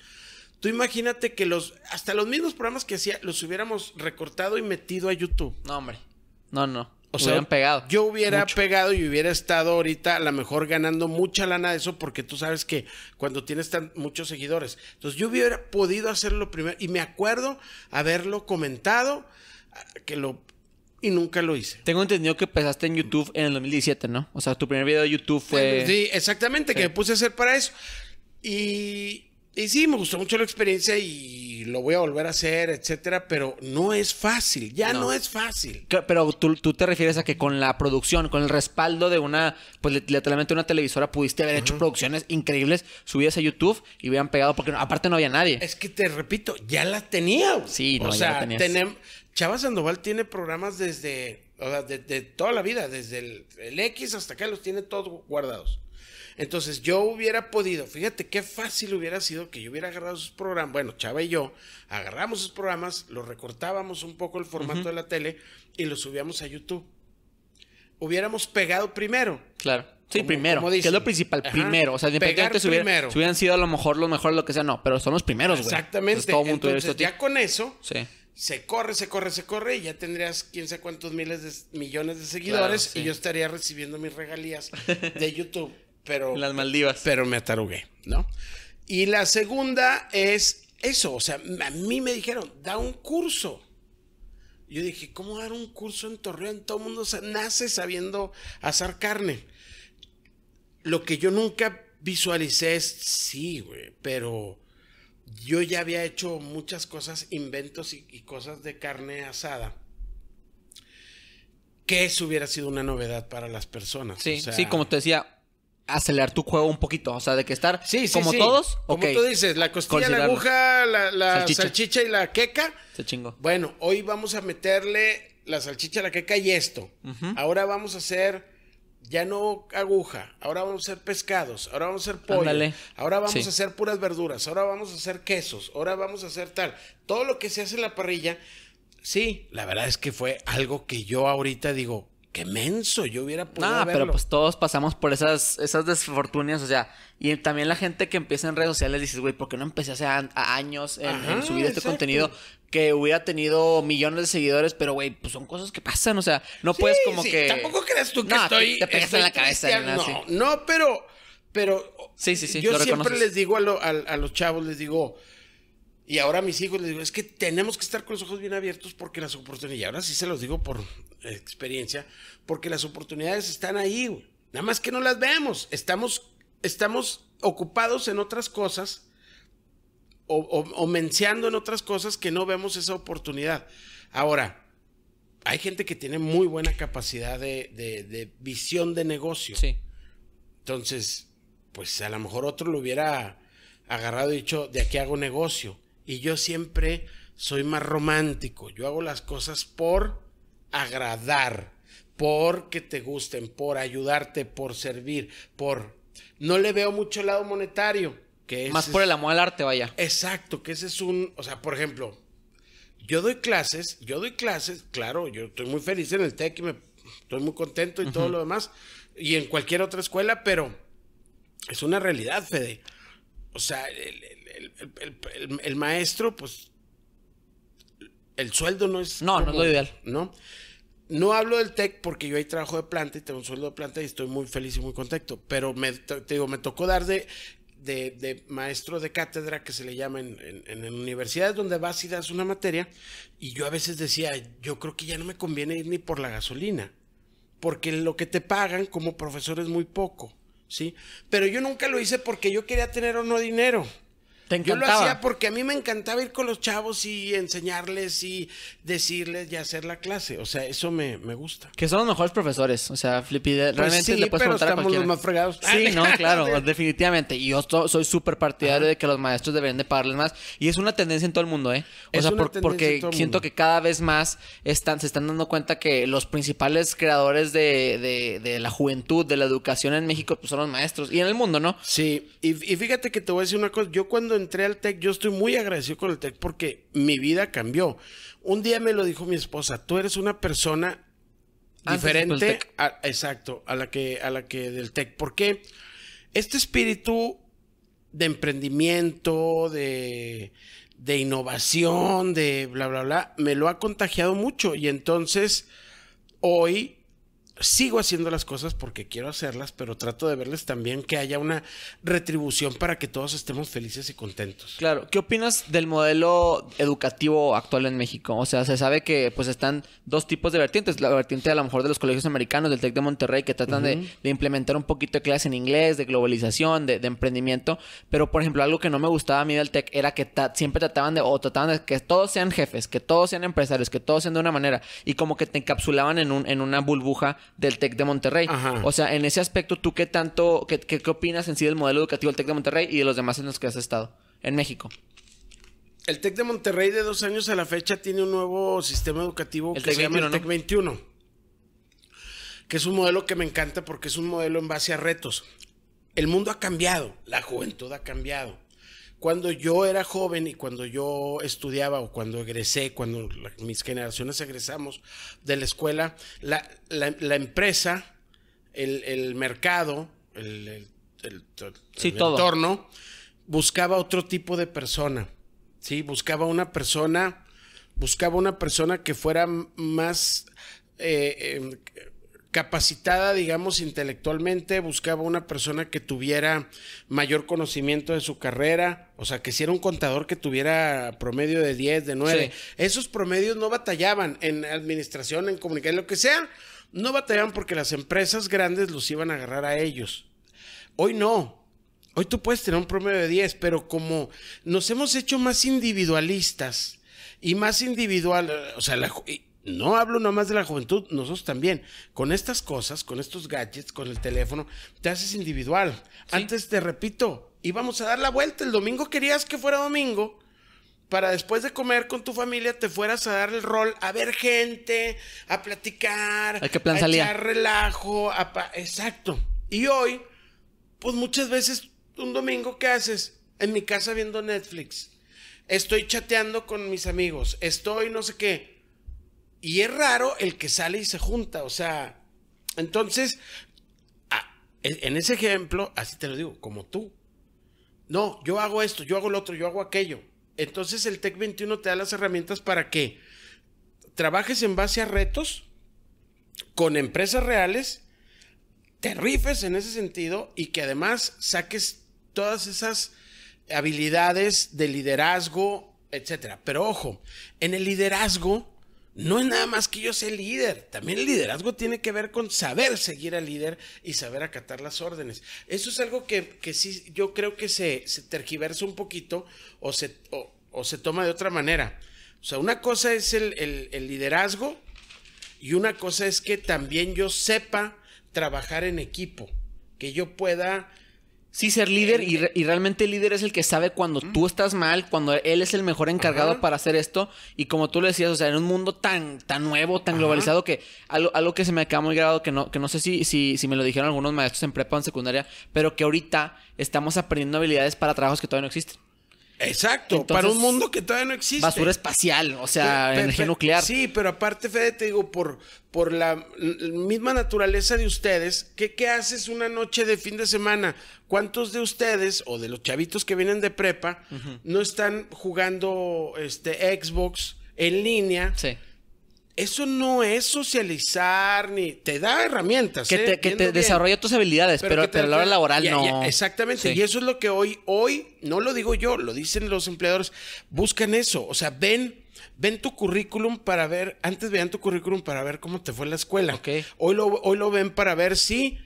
Tú imagínate que los, hasta los mismos programas que hacía, los hubiéramos recortado y metido a YouTube. No, hombre. No, no pegado. yo hubiera pegado y hubiera estado ahorita a lo mejor ganando mucha lana de eso porque tú sabes que cuando tienes tan muchos seguidores. Entonces yo hubiera podido hacerlo primero y me acuerdo haberlo comentado ah, que lo y nunca lo hice. Tengo entendido que empezaste en YouTube en el 2017, ¿no? O sea, tu primer video de YouTube fue eh, Sí, exactamente, que me puse a hacer para eso. Y y sí, me gustó mucho la experiencia y lo voy a volver a hacer, etcétera, pero no es fácil, ya no, es fácil. Pero tú, tú, te refieres a que con la producción, con el respaldo de una, pues literalmente una televisora pudiste haber hecho producciones increíbles, subidas a YouTube y hubieran pegado, porque aparte no había nadie. Es que te repito, ya la tenía. Sí, no, o sea, Chava Sandoval tiene programas desde, o sea, de, toda la vida, desde el X hasta acá los tiene todos guardados. Entonces yo hubiera podido, fíjate qué fácil hubiera sido que yo hubiera agarrado sus programas, bueno, Chava y yo agarramos sus programas, los recortábamos un poco el formato de la tele y los subíamos a YouTube. Hubiéramos pegado primero. Claro. Sí, primero. que es lo principal, primero. O sea, independientemente si, hubieran sido a lo mejor lo mejor, lo que sea, no, pero son los primeros, güey. Exactamente. ya con eso, se corre, se corre, se corre y ya tendrías quién sabe cuántos miles de millones de seguidores y yo estaría recibiendo mis regalías de YouTube pero... las Maldivas. Pero me atarugué, ¿no? Y la segunda es eso, o sea, a mí me dijeron, da un curso. Yo dije, ¿cómo dar un curso en Torreón? Todo el mundo nace sabiendo asar carne. Lo que yo nunca visualicé es, sí, güey, pero yo ya había hecho muchas cosas, inventos y, cosas de carne asada que eso hubiera sido una novedad para las personas. Sí, sí, como te decía, acelerar tu juego un poquito. O sea, de que estar sí, sí, como todos. Como tú dices, la costilla, la aguja, la, salchicha. y la queca. Se chingo. Bueno, hoy vamos a meterle la salchicha, la queca y esto. Ahora vamos a hacer ya no aguja. Ahora vamos a hacer pescados. Ahora vamos a hacer pollo. Ahora vamos a hacer puras verduras. Ahora vamos a hacer quesos. Ahora vamos a hacer tal. Todo lo que se hace en la parrilla. Sí, la verdad es que fue algo que yo ahorita digo, qué menso, yo hubiera podido. No, pero pues todos pasamos por esas, esas desfortunias, o sea, y también la gente que empieza en redes sociales dices, güey, ¿por qué no empecé hace años en, subir este contenido? Que hubiera tenido millones de seguidores, pero güey, pues son cosas que pasan, o sea, no puedes como que. Tampoco creas tú que estoy. Te, pegas en la cabeza, no, no, pero. Pero. Sí, sí, sí. Yo siempre les digo a los chavos, les digo y ahora a mis hijos les digo, es que tenemos que estar con los ojos bien abiertos porque las oportunidades, y ahora sí se los digo por experiencia, porque las oportunidades están ahí, Nada más que no las vemos. Estamos, estamos ocupados en otras cosas o, o, en otras cosas que no vemos esa oportunidad. Ahora, hay gente que tiene muy buena capacidad de, de visión de negocio. Sí. Entonces, pues a lo mejor otro lo hubiera agarrado y dicho, de aquí hago negocio. Y yo siempre soy más romántico. Yo hago las cosas por agradar, porque te gusten, por ayudarte, por servir, por... No le veo mucho el lado monetario. Que más por el amor al arte, vaya. Exacto, que ese es un... O sea, por ejemplo, yo doy clases, yo doy clases, claro, yo estoy muy feliz en el TEC y estoy muy contento y todo lo demás, y en cualquier otra escuela, pero es una realidad, Fede. O sea, el, maestro, pues, el sueldo no es... No, no es lo ideal. ¿No? No hablo del TEC porque yo ahí trabajo de planta y tengo un sueldo de planta y estoy muy feliz y muy contento, pero me, te digo, me tocó dar de, de, maestro de cátedra que se le llama en, universidades donde vas y das una materia y yo a veces decía, yo creo que ya no me conviene ir ni por la gasolina, porque lo que te pagan como profesor es muy poco. ¿sí? Pero yo nunca lo hice porque yo quería tener o no dinero yo lo hacía porque a mí me encantaba ir con los chavos y enseñarles y decirles y hacer la clase. O sea, eso me, gusta. Que son los mejores profesores. O sea, Flippy, pues realmente le puedes pero preguntar estamos a los más fregados. Sí, no, claro, definitivamente. Y yo soy súper partidario de que los maestros deberían de pagarles más. Y es una tendencia en todo el mundo, ¿eh? O sea, porque siento que cada vez más están, se están dando cuenta que los principales creadores de, la juventud, de la educación en México, pues son los maestros. Y en el mundo, ¿no? Sí. Y, y fíjate que te voy a decir una cosa. Yo cuando entré al tech, yo estoy muy agradecido con el tech porque mi vida cambió. Un día me lo dijo mi esposa, tú eres una persona ah, diferente, a, exacto, a la que, a la que del tech. Porque este espíritu de emprendimiento, de innovación, de bla, bla, bla, me lo ha contagiado mucho. Y entonces, hoy sigo haciendo las cosas porque quiero hacerlas, pero trato de verles también que haya una retribución para que todos estemos felices y contentos. Claro, ¿qué opinas del modelo educativo actual en México? O sea, se sabe que pues están dos tipos de vertientes, la vertiente a lo mejor de los colegios americanos, del TEC de Monterrey, que tratan de, implementar un poquito de clase en inglés, de globalización, de, emprendimiento, pero por ejemplo, algo que no me gustaba a mí del TEC era que siempre trataban de, o trataban de que todos sean jefes, que todos sean empresarios, que todos sean de una manera, y como que te encapsulaban en, un, en una burbuja del TEC de Monterrey. O sea, en ese aspecto, ¿tú qué tanto, qué, opinas en sí del modelo educativo del TEC de Monterrey y de los demás en los que has estado en México? El TEC de Monterrey de dos años a la fecha tiene un nuevo sistema educativo que se llama el TEC 21, que es un modelo que me encanta porque es un modelo en base a retos. El mundo ha cambiado, la juventud ha cambiado. Cuando yo era joven y cuando yo estudiaba o cuando egresé, cuando mis generaciones egresamos de la escuela, la, empresa, el, mercado, el, entorno, buscaba otro tipo de persona. Sí, buscaba una persona, buscaba una persona que fuera más eh, em, capacitada, digamos, intelectualmente, buscaba una persona que tuviera mayor conocimiento de su carrera, o sea, que si era un contador que tuviera promedio de 10, de 9. Esos promedios no batallaban en administración, en comunicación, lo que sea, no batallaban porque las empresas grandes los iban a agarrar a ellos. Hoy no. Hoy tú puedes tener un promedio de 10, pero como nos hemos hecho más individualistas y más individual, o sea, la, no hablo nomás de la juventud, nosotros también. Con estas cosas, con estos gadgets, con el teléfono, te haces individual. Antes te repito, íbamos a dar la vuelta. El domingo querías que fuera domingo para después de comer con tu familia te fueras a dar el rol, a ver gente, a platicar, ¿A, echar relajo, a exacto. Y hoy, pues muchas veces un domingo qué haces? En mi casa viendo Netflix. Estoy chateando con mis amigos, estoy no sé qué. Y es raro el que sale y se junta, o sea, entonces, ah, en ese ejemplo, así te lo digo, como tú. No, yo hago esto, yo hago lo otro, yo hago aquello. Entonces el TEC 21 te da las herramientas para que trabajes en base a retos con empresas reales, te rifes en ese sentido y que además saques todas esas habilidades de liderazgo, etcétera. Pero ojo, en el liderazgo no es nada más que yo sea el líder. También el liderazgo tiene que ver con saber seguir al líder y saber acatar las órdenes. Eso es algo que, sí, yo creo que se, tergiversa un poquito o se, o, se toma de otra manera. O sea, una cosa es el liderazgo y una cosa es que también yo sepa trabajar en equipo, que yo pueda Sí, ser líder y, eh. y, realmente el líder es el que sabe cuando tú estás mal, cuando él es el mejor encargado para hacer esto. Y como tú lo decías, o sea, en un mundo tan, tan nuevo, tan globalizado, que algo, algo, que se me acaba muy grabado, que no, que no sé si, si, si me lo dijeron algunos maestros en prepa o en secundaria, pero que ahorita estamos aprendiendo habilidades para trabajos que todavía no existen. Exacto, para un mundo que todavía no existe. Basura espacial, o sea, energía nuclear. Sí, pero aparte, Fede, te digo, por, por la misma naturaleza de ustedes, ¿qué, ¿qué haces una noche de fin de semana? ¿Cuántos de ustedes, o de los chavitos que vienen de prepa, no están jugando este Xbox en línea? Sí eso no es socializar ni te da herramientas. Que ¿eh? te, desarrolla tus habilidades, pero, a la hora laboral no. exactamente. Y eso es lo que hoy, hoy, no lo digo yo, lo dicen los empleadores. Buscan eso. O sea, ven ven tu currículum para ver, antes veían tu currículum para ver cómo te fue en la escuela. Hoy, lo, hoy lo ven para ver si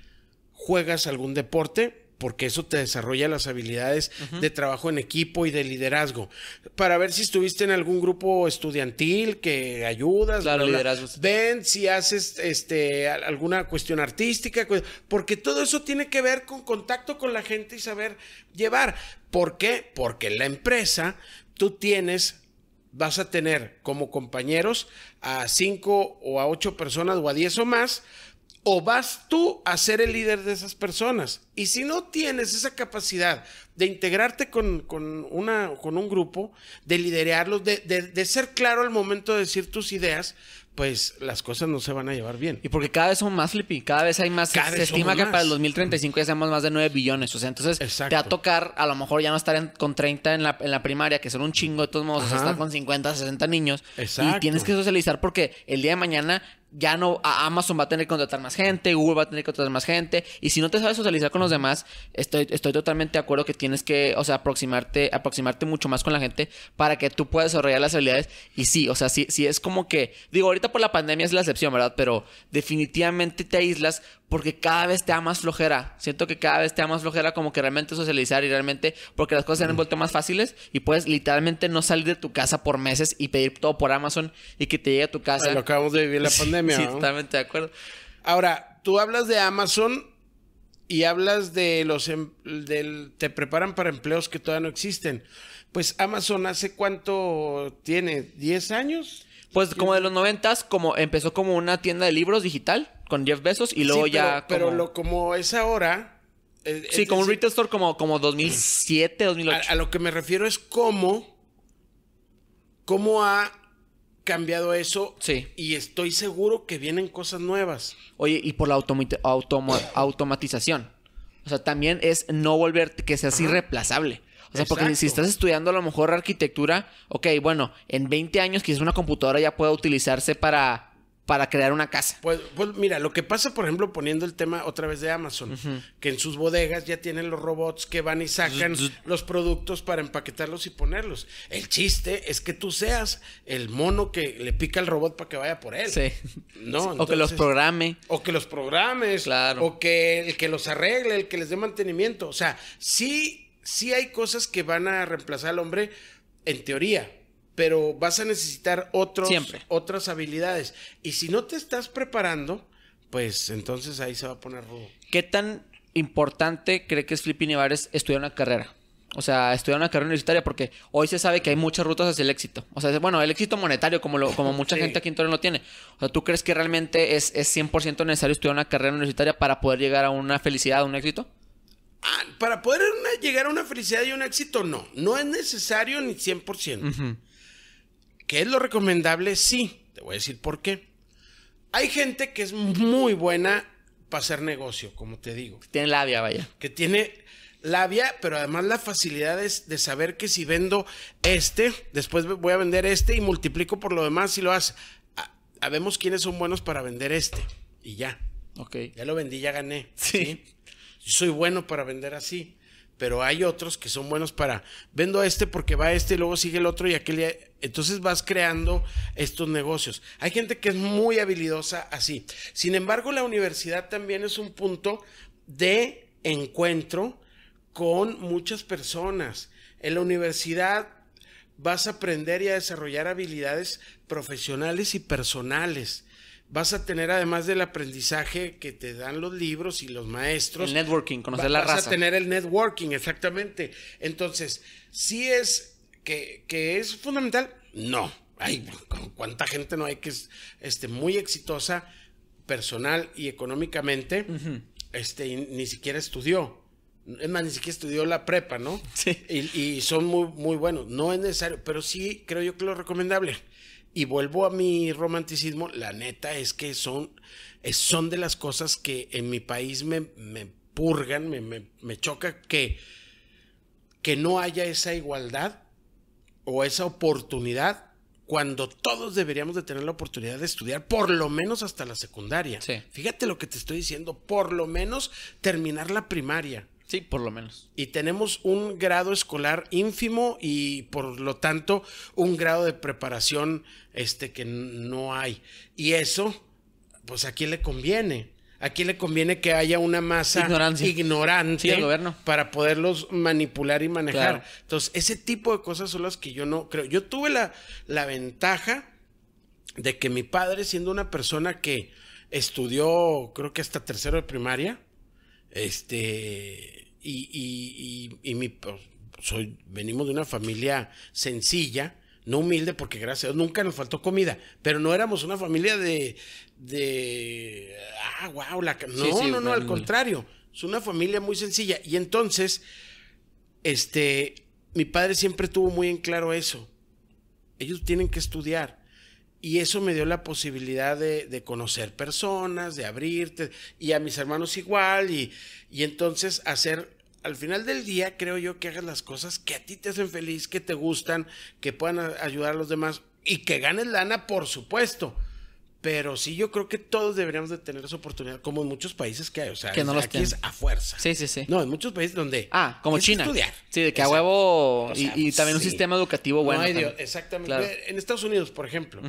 juegas algún deporte, porque eso te desarrolla las habilidades de trabajo en equipo y de liderazgo. Para ver si estuviste en algún grupo estudiantil que ayudas. Ven si haces este, alguna cuestión artística, porque todo eso tiene que ver con contacto con la gente y saber llevar. ¿Por qué? Porque en la empresa tú tienes vas a tener como compañeros a cinco o a ocho personas o a diez o más o vas tú a ser el líder de esas personas. Y si no tienes esa capacidad de integrarte con, una, con un grupo, de liderearlos, de, ser claro al momento de decir tus ideas, pues las cosas no se van a llevar bien. Y porque cada vez son más, Flippy, cada vez hay más. se estima que para el 2035 ya seamos más de 9 billones. O sea, entonces te va a tocar a lo mejor ya no estar con 30 en la, primaria, que son un chingo de todos modos, estar con 50, 60 niños. Y tienes que socializar porque el día de mañana ya no, Amazon va a tener que contratar más gente, Google va a tener que contratar más gente, y si no te sabes socializar con los demás, estoy, estoy totalmente de acuerdo que tienes que, o sea, aproximarte, aproximarte mucho más con la gente para que tú puedas desarrollar las habilidades, y sí, o sea, sí, sí es como que, digo, ahorita por la pandemia es la excepción, ¿verdad? Pero definitivamente te aíslas porque cada vez te da más flojera. Siento que cada vez te da más flojera como que realmente socializar y realmente porque las cosas se han vuelto más fáciles y puedes literalmente no salir de tu casa por meses y pedir todo por Amazon y que te llegue a tu casa. lo acabamos de vivir la pandemia. Sí, totalmente de acuerdo. Ahora, tú hablas de Amazon y hablas de los em, del te preparan para empleos que todavía no existen. Pues Amazon hace cuánto tiene, ¿10 años? Pues como de los noventas, como empezó como una tienda de libros digital con Jeff besos y luego ya. Pero como... lo como es ahora. Eh, sí, como un retail store como, 2007, 2008. A, lo que me refiero es cómo. cómo ha cambiado eso. Sí. Y estoy seguro que vienen cosas nuevas. Oye, y por la automatización. O sea, también es no volver que seas así reemplazable. O sea, porque si estás estudiando a lo mejor arquitectura, ok, bueno, en 20 años quizás una computadora ya pueda utilizarse para para crear una casa. Pues, pues, mira, lo que pasa, por ejemplo, poniendo el tema otra vez de Amazon, que en sus bodegas ya tienen los robots que van y sacan los productos para empaquetarlos y ponerlos. El chiste es que tú seas el mono que le pica al robot para que vaya por él. Sí. ¿no? o que los programe. O que los programes. Claro. O que el que los arregle, el que les dé mantenimiento. O sea, sí, sí hay cosas que van a reemplazar al hombre en teoría pero vas a necesitar otros, otras habilidades. Y si no te estás preparando, pues entonces ahí se va a poner rudo. ¿Qué tan importante cree que es Flippy Nevares estudiar una carrera? O sea, estudiar una carrera universitaria, porque hoy se sabe que hay muchas rutas hacia el éxito. O sea, bueno, el éxito monetario, como, lo, como mucha gente aquí en Torreón lo tiene. O sea, ¿tú crees que realmente es, 100% necesario estudiar una carrera universitaria para poder llegar a una felicidad, a un éxito? Ah, para poder llegar a una felicidad y un éxito, no. No es necesario ni 100%. ¿Qué es lo recomendable? Sí, te voy a decir por qué. Hay gente que es muy buena para hacer negocio, como te digo. Tiene labia, vaya. Que tiene labia, pero además la facilidad es de saber que si vendo este, después voy a vender este y multiplico por lo demás y lo hace. Ah, sabemos quiénes son buenos para vender este y ya. Ok. Ya lo vendí, ya gané. Sí. ¿sí? Soy bueno para vender así pero hay otros que son buenos para vendo a este porque va a este y luego sigue el otro y aquel. Entonces vas creando estos negocios. Hay gente que es muy habilidosa así. Sin embargo, la universidad también es un punto de encuentro con muchas personas. En la universidad vas a aprender y a desarrollar habilidades profesionales y personales vas a tener además del aprendizaje que te dan los libros y los maestros. El networking, conocer la raza. Vas a tener el networking, exactamente. Entonces, si ¿sí es que, que, es fundamental? No. Hay cuánta gente no hay que es este, muy exitosa personal y económicamente, este, ni siquiera estudió. Es más, ni siquiera estudió la prepa, ¿no? Sí. Y, y son muy, muy buenos. No es necesario, pero sí creo yo que lo recomendable y vuelvo a mi romanticismo, la neta es que son, son de las cosas que en mi país me, purgan, me, choca que, que no haya esa igualdad o esa oportunidad cuando todos deberíamos de tener la oportunidad de estudiar por lo menos hasta la secundaria. Fíjate lo que te estoy diciendo, por lo menos terminar la primaria. Sí, por lo menos. Y tenemos un grado escolar ínfimo y por lo tanto un grado de preparación este que no hay. Y eso, pues aquí le conviene. Aquí le conviene que haya una masa Ignorancia. ignorante gobierno. para poderlos manipular y manejar. Entonces, ese tipo de cosas son las que yo no creo. Yo tuve la, la ventaja de que mi padre, siendo una persona que estudió, creo que hasta tercero de primaria, este, y, y, y, y mi, pues, soy, venimos de una familia sencilla, no humilde, porque gracias a Dios nunca nos faltó comida, pero no éramos una familia de, de, ah, wow, la, no, no, no, al contrario, es una familia muy sencilla. Y entonces, este, mi padre siempre tuvo muy en claro eso. Ellos tienen que estudiar y eso me dio la posibilidad de, de, conocer personas, de abrirte, y a mis hermanos igual, y, y, entonces hacer, al final del día, creo yo que hagas las cosas que a ti te hacen feliz, que te gustan, que puedan ayudar a los demás, y que ganes lana, por supuesto. Pero sí, yo creo que todos deberíamos de tener esa oportunidad, como en muchos países que hay. O sea, que no los aquí a fuerza. Sí, sí, sí. No, en muchos países donde. Ah, como China. Estudiar. Sí, de que a huevo. y, pues, también un sistema educativo bueno. exactamente. En Estados Unidos, por ejemplo,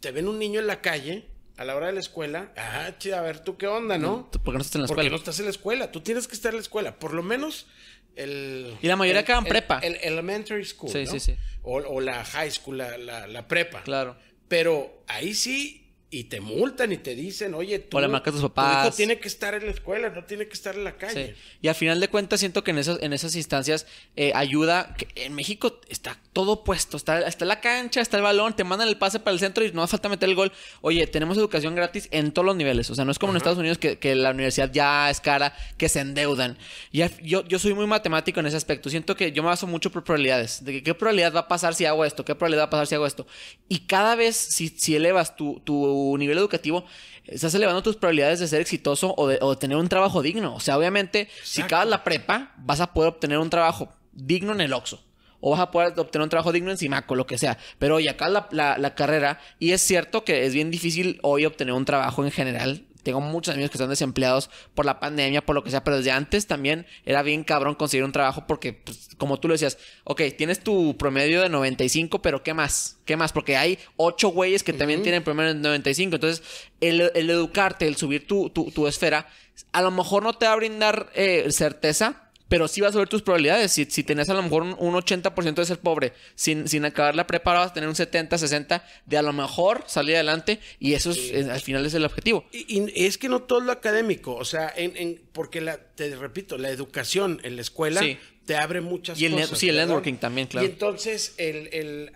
te ven un niño en la calle a la hora de la escuela. Ah, chida, a ver tú qué onda, ¿no? Mm, ¿Por no estás en la escuela? Porque no estás en la escuela. Tú tienes que estar en la escuela. Por lo menos el, y la mayoría acaban prepa. El, elementary school. Sí, sí, sí. O, o, la high school, la prepa. Claro. Pero ahí sí y te multan y te dicen, oye, tú, tu hijo tiene que estar en la escuela, no tiene que estar en la calle. Y al final de cuentas siento que en esas, en esas instancias eh, ayuda, en México está todo puesto, está, está la cancha, está el balón, te mandan el pase para el centro y no hace falta meter el gol. Oye, tenemos educación gratis en todos los niveles, o sea, no es como en Estados Unidos que, la universidad ya es cara, que se endeudan. Y yo, yo soy muy matemático en ese aspecto, siento que yo me baso mucho por probabilidades, de qué probabilidad va a pasar si hago esto, qué probabilidad va a pasar si hago esto. Y cada vez si, si elevas tu... tu nivel educativo, estás elevando tus probabilidades de ser exitoso o de, tener un trabajo digno. O sea, obviamente, si acabas la prepa, vas a poder obtener un trabajo digno en el Oxxo. O vas a poder obtener un trabajo digno en Simaco, lo que sea. Pero hoy acá la, la carrera, y es cierto que es bien difícil hoy obtener un trabajo en general tengo muchos amigos que están desempleados por la pandemia, por lo que sea, pero desde antes también era bien cabrón conseguir un trabajo porque, pues, como tú lo decías, ok, tienes tu promedio de 95, pero ¿qué más? ¿Qué más? Porque hay ocho güeyes que también tienen promedio de 95. Entonces, el, educarte, el subir tu, tu, tu, esfera, a lo mejor no te va a brindar eh, certeza, pero sí vas a ver tus probabilidades. Si, si tenés a lo mejor un, 80% de ser pobre, sin, sin acabar la prepa, vas a tener un 70, 60 de a lo mejor salir adelante y eso es, al final es el objetivo. Y, es que no todo lo académico, o sea, en, porque la, te repito, la educación en la escuela te abre muchas y el, cosas. Sí, el networking también, claro. Y entonces, el, el,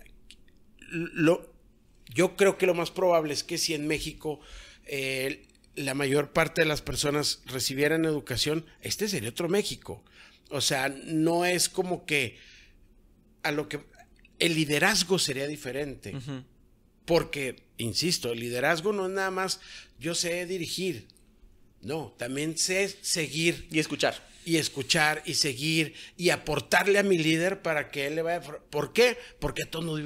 lo, yo creo que lo más probable es que si en México... Eh, la mayor parte de las personas recibieran educación, este sería otro México. O sea, no es como que a lo que el liderazgo sería diferente. Porque, insisto, el liderazgo no es nada más yo sé dirigir. No, también sé seguir. Y escuchar. Y escuchar y seguir y aportarle a mi líder para que él le vaya. ¿Por qué? Porque a todos nos,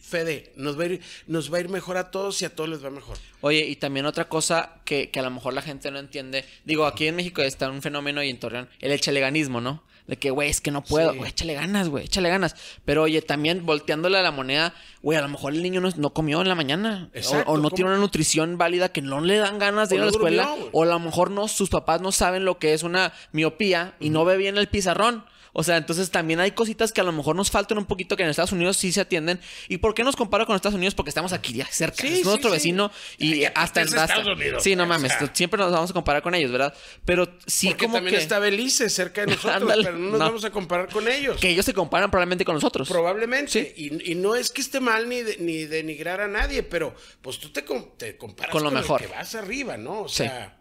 Fede, nos va, a ir, nos va a ir mejor a todos y a todos les va mejor. Oye, y también otra cosa que, a lo mejor la gente no entiende. Digo, aquí en México está un fenómeno y en Torreón, el chaleganismo, ¿no? De que, güey, es que no puedo. Güey, échale ganas, güey, échale ganas. Pero oye, también volteándole a la moneda, güey, a lo mejor el niño no, comió en la mañana. o, no tiene una nutrición válida que no le dan ganas de ir a la escuela. o a lo mejor no, sus papás no saben lo que es una miopía y no ve bien el pizarrón. O sea, entonces también hay cositas que a lo mejor nos faltan un poquito que en Estados Unidos sí se atienden. ¿Y por qué nos comparo con Estados Unidos? Porque estamos aquí ya cerca, es nuestro vecino y hasta en Estados Unidos. Sí, no mames, siempre nos vamos a comparar con ellos, ¿verdad? Pero sí Porque como que... está Belice cerca de nosotros, pero no nos vamos a comparar con ellos. Que ellos se comparan probablemente con nosotros. Probablemente. Y, y no es que esté mal ni, denigrar a nadie, pero pues tú te, comparas con lo mejor. que vas arriba, ¿no? O sea.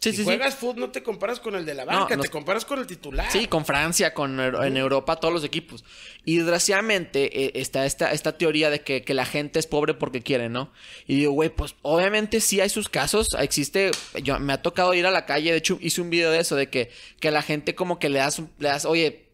si juegas fútbol, no te comparas con el de la banca, no, te comparas con el titular. Sí, con Francia, con en Europa, todos los equipos. Y desgraciadamente eh, está esta, teoría de que, la gente es pobre porque quiere, ¿no? Y digo, güey, pues obviamente sí hay sus casos, existe, yo, me ha tocado ir a la calle, de hecho hice un video de eso, de que, que la gente como que le das, le das, oye,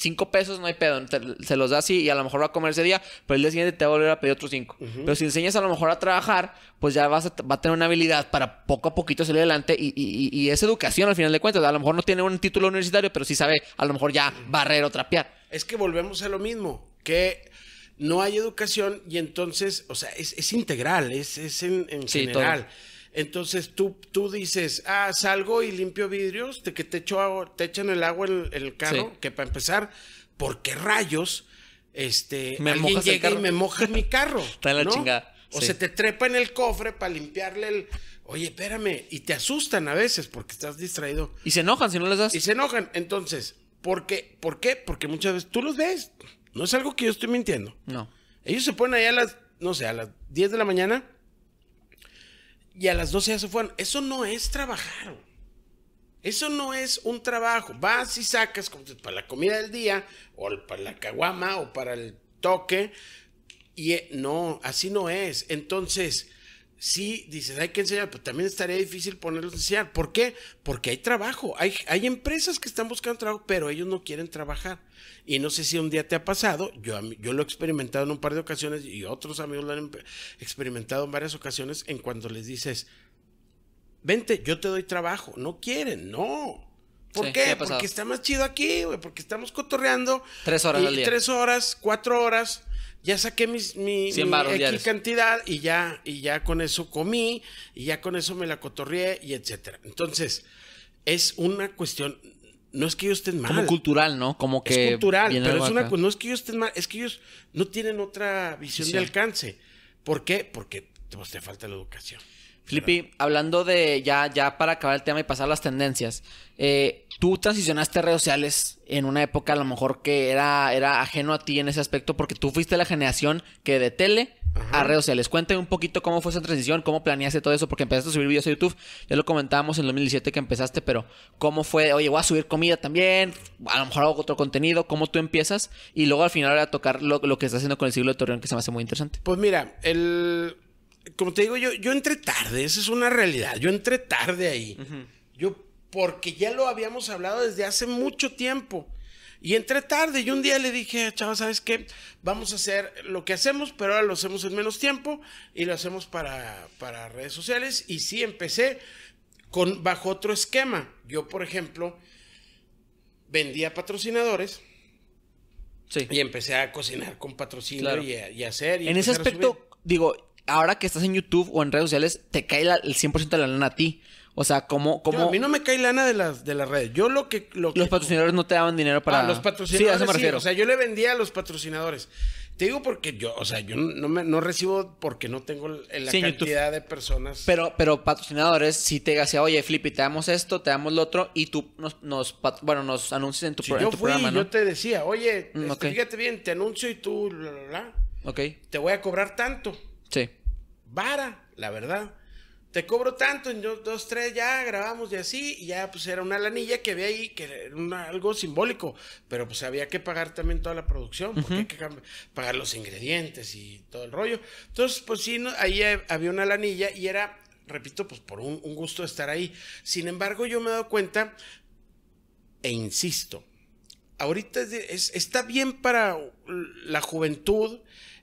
cinco pesos no hay pedo, se los da así y a lo mejor va a comer ese día, pero el día siguiente te va a volver a pedir otros cinco. Pero si enseñas a lo mejor a trabajar, pues ya vas a, tener una habilidad para poco a poquito salir adelante y, y, es educación al final de cuentas. A lo mejor no tiene un título universitario, pero sí sabe a lo mejor ya barrer o trapear. Es que volvemos a lo mismo, que no hay educación y entonces, o sea, es, integral, es, es en, general. Entonces tú, tú dices, ah, salgo y limpio vidrios, de que te, echo, te echan el agua en el, carro, que para empezar, ¿por qué rayos este, me alguien y me moja mi carro? Está en la chingada. O se te trepa en el cofre para limpiarle el... Oye, espérame, y te asustan a veces porque estás distraído. Y se enojan si no les das. Y se enojan. Entonces, ¿por qué? ¿Por qué? Porque muchas veces tú los ves. No es algo que yo estoy mintiendo. No. Ellos se ponen ahí a las, no sé, a las 10 de la mañana y a las 12 ya se fueron. Eso no es trabajar. Eso no es un trabajo. Vas y sacas para la comida del día, o para la caguama, o para el toque. Y eh, no, así no es. Entonces, sí dices, hay que enseñar, pero también estaría difícil ponerlos a enseñar. ¿Por qué? Porque hay trabajo, hay, hay empresas que están buscando trabajo, pero ellos no quieren trabajar. Y no sé si un día te ha pasado, yo, yo lo he experimentado en un par de ocasiones y otros amigos lo han experimentado en varias ocasiones en cuando les dices, vente, yo te doy trabajo, no quieren, no. ¿Por qué? Porque está más chido aquí, güey, porque estamos cotorreando. Tres horas al día. Tres horas, cuatro horas. Ya saqué mi, cantidad y ya, y ya con eso comí, y ya con eso me la cotorreé, y etcétera. Entonces, es una cuestión. No es que ellos estén mal. Como cultural, ¿no? Como que. Es cultural, pero es una, no es que ellos estén mal, es que ellos no tienen otra visión de alcance. ¿Por qué? Porque pues, te falta la educación. Flippy, hablando de ya, ya para acabar el tema y pasar las tendencias, eh, tú transicionaste a redes sociales en una época a lo mejor que era, era ajeno a ti en ese aspecto porque tú fuiste la generación que de tele a redes sociales. Cuéntame un poquito cómo fue esa transición, cómo planeaste todo eso, porque empezaste a subir videos a YouTube, ya lo comentábamos en 2017 que empezaste, pero cómo fue, oye, voy a subir comida también, a lo mejor hago otro contenido, cómo tú empiezas y luego al final voy a tocar lo, lo que estás haciendo con el siglo de Torreón que se me hace muy interesante. Pues mira, el como te digo, yo, yo entré tarde, esa es una realidad. Yo entré tarde ahí. Yo, porque ya lo habíamos hablado desde hace mucho tiempo. Y entré tarde y un día le dije, chaval, ¿sabes qué? Vamos a hacer lo que hacemos, pero ahora lo hacemos en menos tiempo y lo hacemos para, para redes sociales. Y sí, empecé con, bajo otro esquema. Yo, por ejemplo, vendía patrocinadores. Sí. Y empecé a cocinar con patrocinio y, hacer. en ese aspecto, digo, ahora que estás en YouTube o en redes sociales, te cae el 100% de la lana a ti. O sea, Como... como a mí no me cae lana de las, de las redes. Yo lo que... Los patrocinadores no te daban dinero para... Ah, los patrocinadores sí, a eso O sea, yo le vendía a los patrocinadores. Te digo porque yo, o sea, yo no, recibo porque no tengo la cantidad de personas. Pero, pero patrocinadores Si te hacía, oye, Flippy, te damos esto, te damos lo otro y tú nos, bueno, nos anuncias en tu, si yo fui, programa, Yo te decía, oye, mm, este, fíjate bien, te anuncio y tú, bla, bla, bla. Ok. Te voy a cobrar tanto. Sí vara, la verdad. Te cobro tanto, en dos, dos, tres, ya grabamos y así, y ya pues era una lanilla que había ahí, que era algo simbólico, pero pues había que pagar también toda la producción, porque hay que pagar los ingredientes y todo el rollo. Entonces, pues sí, ahí eh, había una lanilla y era, repito, pues por un, gusto gusto estar ahí. Sin embargo, yo me he dado cuenta, e insisto, ahorita es, está bien para la juventud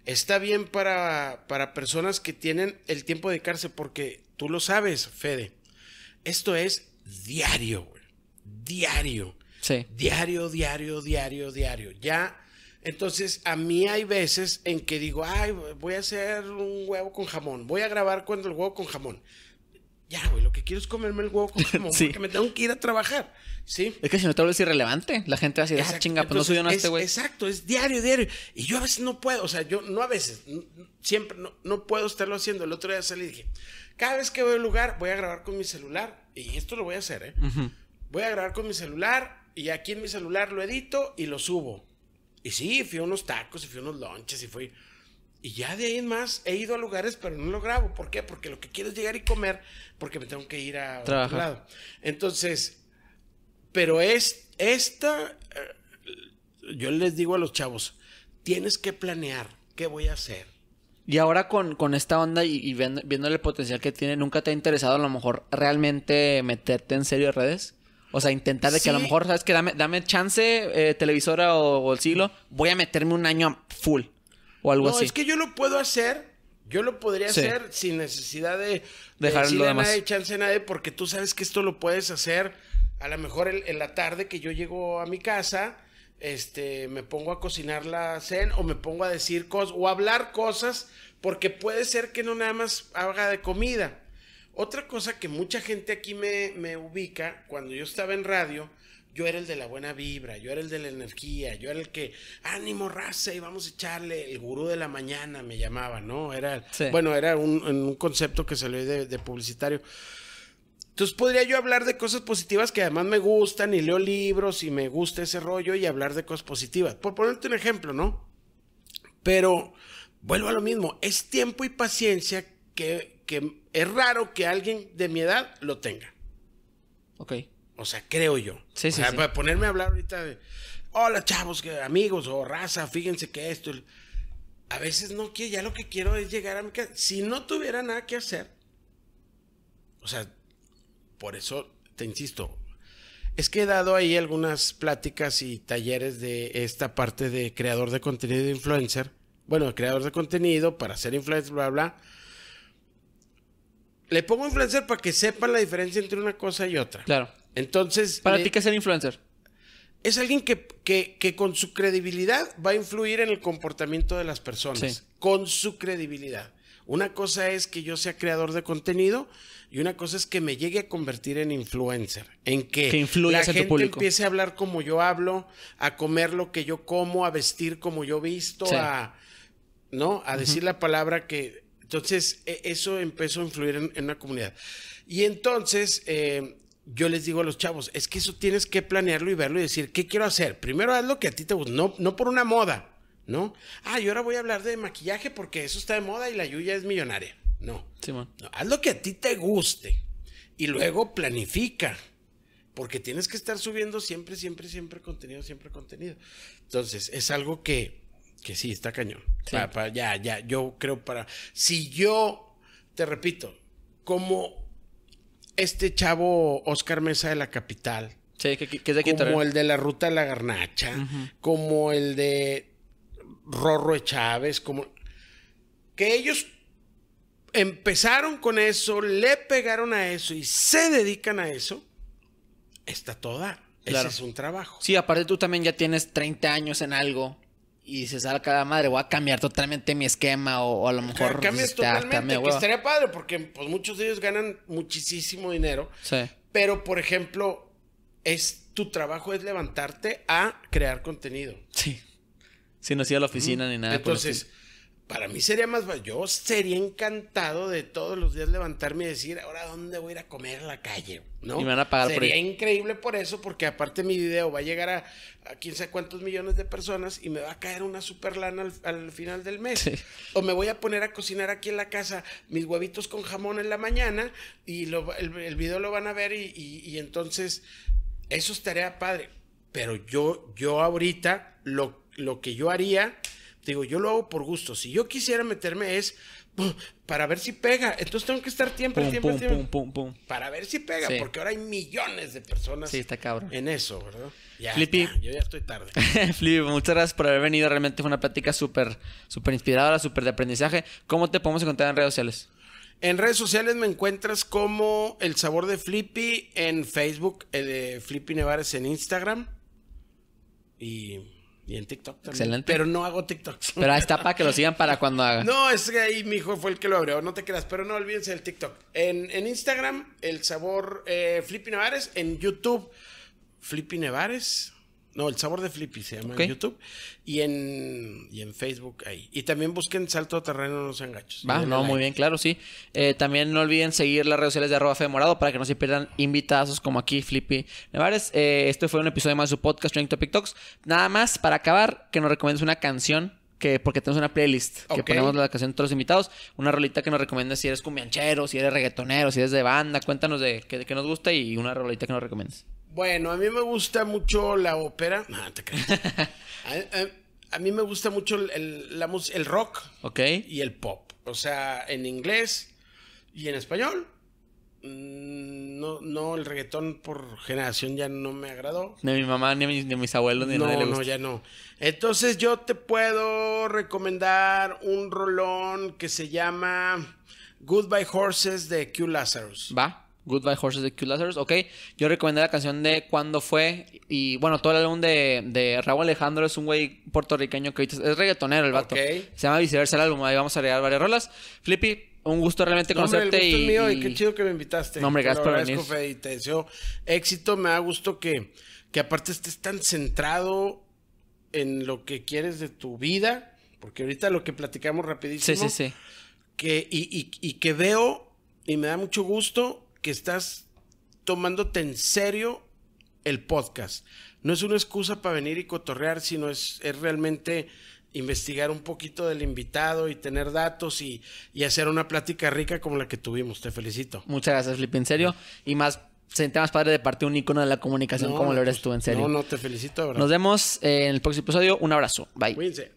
está bien para, para personas que tienen el tiempo de cárcel, porque tú lo sabes, Fede. Esto es diario, Diario. Sí. Diario, diario, diario, diario. Ya. Entonces, a mí hay veces en que digo, ay, voy a hacer un huevo con jamón. Voy a grabar cuando el huevo con jamón ya, güey, lo que quiero es comerme el huevo como que me tengo que ir a trabajar. ¿Sí? Es que si no te vuelves irrelevante, la gente va a decir, ah, chinga, pues no soy yo este es, este güey. Exacto, es diario, diario. Y yo a veces no puedo, o sea, yo no a veces, siempre no, puedo estarlo haciendo. El otro día salí y dije, cada vez que voy a un lugar, voy a grabar con mi celular, y esto lo voy a hacer, ¿eh? Voy a grabar con mi celular, y aquí en mi celular lo edito y lo subo. Y sí, fui a unos tacos, y fui a unos lonches, y fui y ya de ahí en más he ido a lugares, pero no lo grabo. ¿Por qué? Porque lo que quiero es llegar y comer, porque me tengo que ir a Trabajar. otro lado. Entonces, pero es esta, eh, yo les digo a los chavos, tienes que planear qué voy a hacer. Y ahora con, esta onda y, viendo, el potencial que tiene, ¿nunca te ha interesado a lo mejor realmente meterte en serio en redes? O sea, intentar de que a lo mejor, ¿sabes que Dame, chance, eh, televisora o, siglo, voy a meterme un año full o algo no, así. es que yo lo puedo hacer. Yo lo podría hacer sin necesidad de, dejar de nadie, chance a nadie, porque tú sabes que esto lo puedes hacer a lo mejor en, la tarde que yo llego a mi casa, este, me pongo a cocinar la cena o me pongo a decir cosas o hablar cosas, porque puede ser que no nada más haga de comida. Otra cosa que mucha gente aquí me, me ubica, cuando yo estaba en radio, yo era el de la buena vibra, yo era el de la energía, yo era el que, ánimo, raza, y vamos a echarle, el gurú de la mañana me llamaba, ¿no? Era, bueno, era un, concepto que salió de, de publicitario. Entonces podría yo hablar de cosas positivas que además me gustan y leo libros y me gusta ese rollo y hablar de cosas positivas. Por ponerte un ejemplo, ¿no? Pero vuelvo a lo mismo, es tiempo y paciencia que, que es raro que alguien de mi edad lo tenga. Ok. O sea, creo yo. Sí, sí, Para ponerme a hablar ahorita de, hola chavos, amigos o raza, fíjense que esto. A veces no quiero, ya lo que quiero es llegar a mi casa. Si no tuviera nada que hacer, o sea, por eso te insisto, es que he dado ahí algunas pláticas y talleres de esta parte de creador de contenido de influencer. Bueno, creador de contenido para ser influencer, bla, bla. Le pongo influencer para que sepan la diferencia entre una cosa y otra. Claro. Entonces. ¿Para ti qué es ser influencer? Es alguien que, con su credibilidad va a influir en el comportamiento de las personas. Con su credibilidad. Una cosa es que yo sea creador de contenido y una cosa es que me llegue a convertir en influencer, en que, que la gente tu público. empiece a hablar como yo hablo, a comer lo que yo como, a vestir como yo visto, a no, a decir la palabra que entonces e, eso empezó a influir en, en una comunidad. Y entonces eh, yo les digo a los chavos, es que eso tienes que planearlo y verlo y decir, ¿qué quiero hacer? Primero haz lo que a ti te gusta, no, no por una moda, ¿no? Ah, yo ahora voy a hablar de maquillaje porque eso está de moda y la Yuya es millonaria. No. Haz lo que a ti te guste y luego planifica. Porque tienes que estar subiendo siempre, siempre, siempre contenido, siempre contenido. Entonces, es algo que, que sí, está cañón. ya, ya, yo creo para... Si yo, te repito, como este chavo Oscar Mesa de la Capital. Sí, que, es Como el de la Ruta de la Garnacha, como el de Rorro Chávez, como... Que ellos empezaron con eso, le pegaron a eso y se dedican a eso, está toda. es un trabajo. Sí, aparte tú también ya tienes 30 años en algo y se a la madre, voy a cambiar totalmente mi esquema o, a lo mejor... Cambias totalmente, que estaría padre porque pues, muchos de ellos ganan muchísimo dinero. Sí. Pero, por ejemplo, es tu trabajo es levantarte a crear contenido. Sí. Si no a la oficina ni nada. Pues, Entonces, para mí sería más yo sería encantado de todos los días levantarme y decir, ahora dónde voy a ir a comer la calle, ¿no? Y me van a pagar sería increíble por eso, porque aparte mi video va a llegar a, a quién sabe cuántos millones de personas y me va a caer una super lana al, final del mes. O me voy a poner a cocinar aquí en la casa mis huevitos con jamón en la mañana y el, el, video lo van a ver y, entonces eso estaría padre. Pero yo, yo ahorita lo, lo que yo haría digo, yo lo hago por gusto. Si yo quisiera meterme es para ver si pega. Entonces tengo que estar tiempo, pum, tiempo, Para ver si pega, porque ahora hay millones de personas sí, está cabrón. en eso, ¿verdad? Ya Flippy. yo ya estoy tarde. Flippy, muchas gracias por haber venido. Realmente fue una plática súper, súper inspiradora, súper de aprendizaje. ¿Cómo te podemos encontrar en redes sociales? En redes sociales me encuentras como El Sabor de Flippy en Facebook, el eh, de Flippy Nevares en Instagram. Y y en TikTok Excelente. Pero no hago TikTok. Pero ahí está para que lo sigan para cuando haga. No, es que ahí mi hijo fue el que lo abrió. No te quedas. pero no olvídense del TikTok. En, Instagram, el sabor eh, Flippy En YouTube, Flippy Nevares. No, El Sabor de Flippy se llama en YouTube y en, en Facebook ahí. Y también busquen Salto Terreno No Sean Gachos. Va, no, muy bien, claro, sí. Eh, también no olviden seguir las redes sociales de arroba Morado para que no se pierdan invitados como aquí, Flippy Nevares. Eh, este fue un episodio más de su podcast, Training Topic Talks. Nada más, para acabar, que nos recomiendes una canción que porque tenemos una playlist que ponemos la canción de todos los invitados, una rolita que nos recomiendas si eres cumbianchero, si eres reggaetonero, si eres de banda, cuéntanos de qué, nos gusta y una rolita que nos recomiendas. Bueno, a mí me gusta mucho la ópera. Ah, te a, mí me gusta mucho el, el rock okay. y el pop. O sea, en inglés y en español. Mm, no, no, el reggaetón por generación ya no me agradó. Ni mi mamá, ni, mi, mis, abuelos, ni no, nadie No, No, ya no. Entonces yo te puedo recomendar un rolón que se llama Goodbye Horses de Q Lazarus. ¿Va? Goodbye Horses de Q Lazars. ok. Yo recomendé la canción de Cuando fue. Y bueno, todo el álbum de, de Raúl Alejandro es un güey puertorriqueño que es reggaetonero el vato. Se llama Viceversa el álbum, ahí vamos a agregar varias rolas. Flippy, un gusto realmente conocerte. Hombre, el gusto mío y, qué chido que me invitaste. No, hombre, gracias por venir. y te deseo éxito, me da gusto que, que aparte estés tan centrado en lo que quieres de tu vida. Porque ahorita lo que platicamos rapidísimo. Sí, sí, Que, y que veo y me da mucho gusto estás tomándote en serio el podcast. No es una excusa para venir y cotorrear, sino es, realmente investigar un poquito del invitado y tener datos y, hacer una plática rica como la que tuvimos. Te felicito. Muchas gracias, Flip, en serio. Y más, senté más padre de parte un icono de la comunicación como lo eres pues, tú, en serio. No, no, te felicito. Nos vemos eh, en el próximo episodio. Un abrazo. Bye. Cuídense.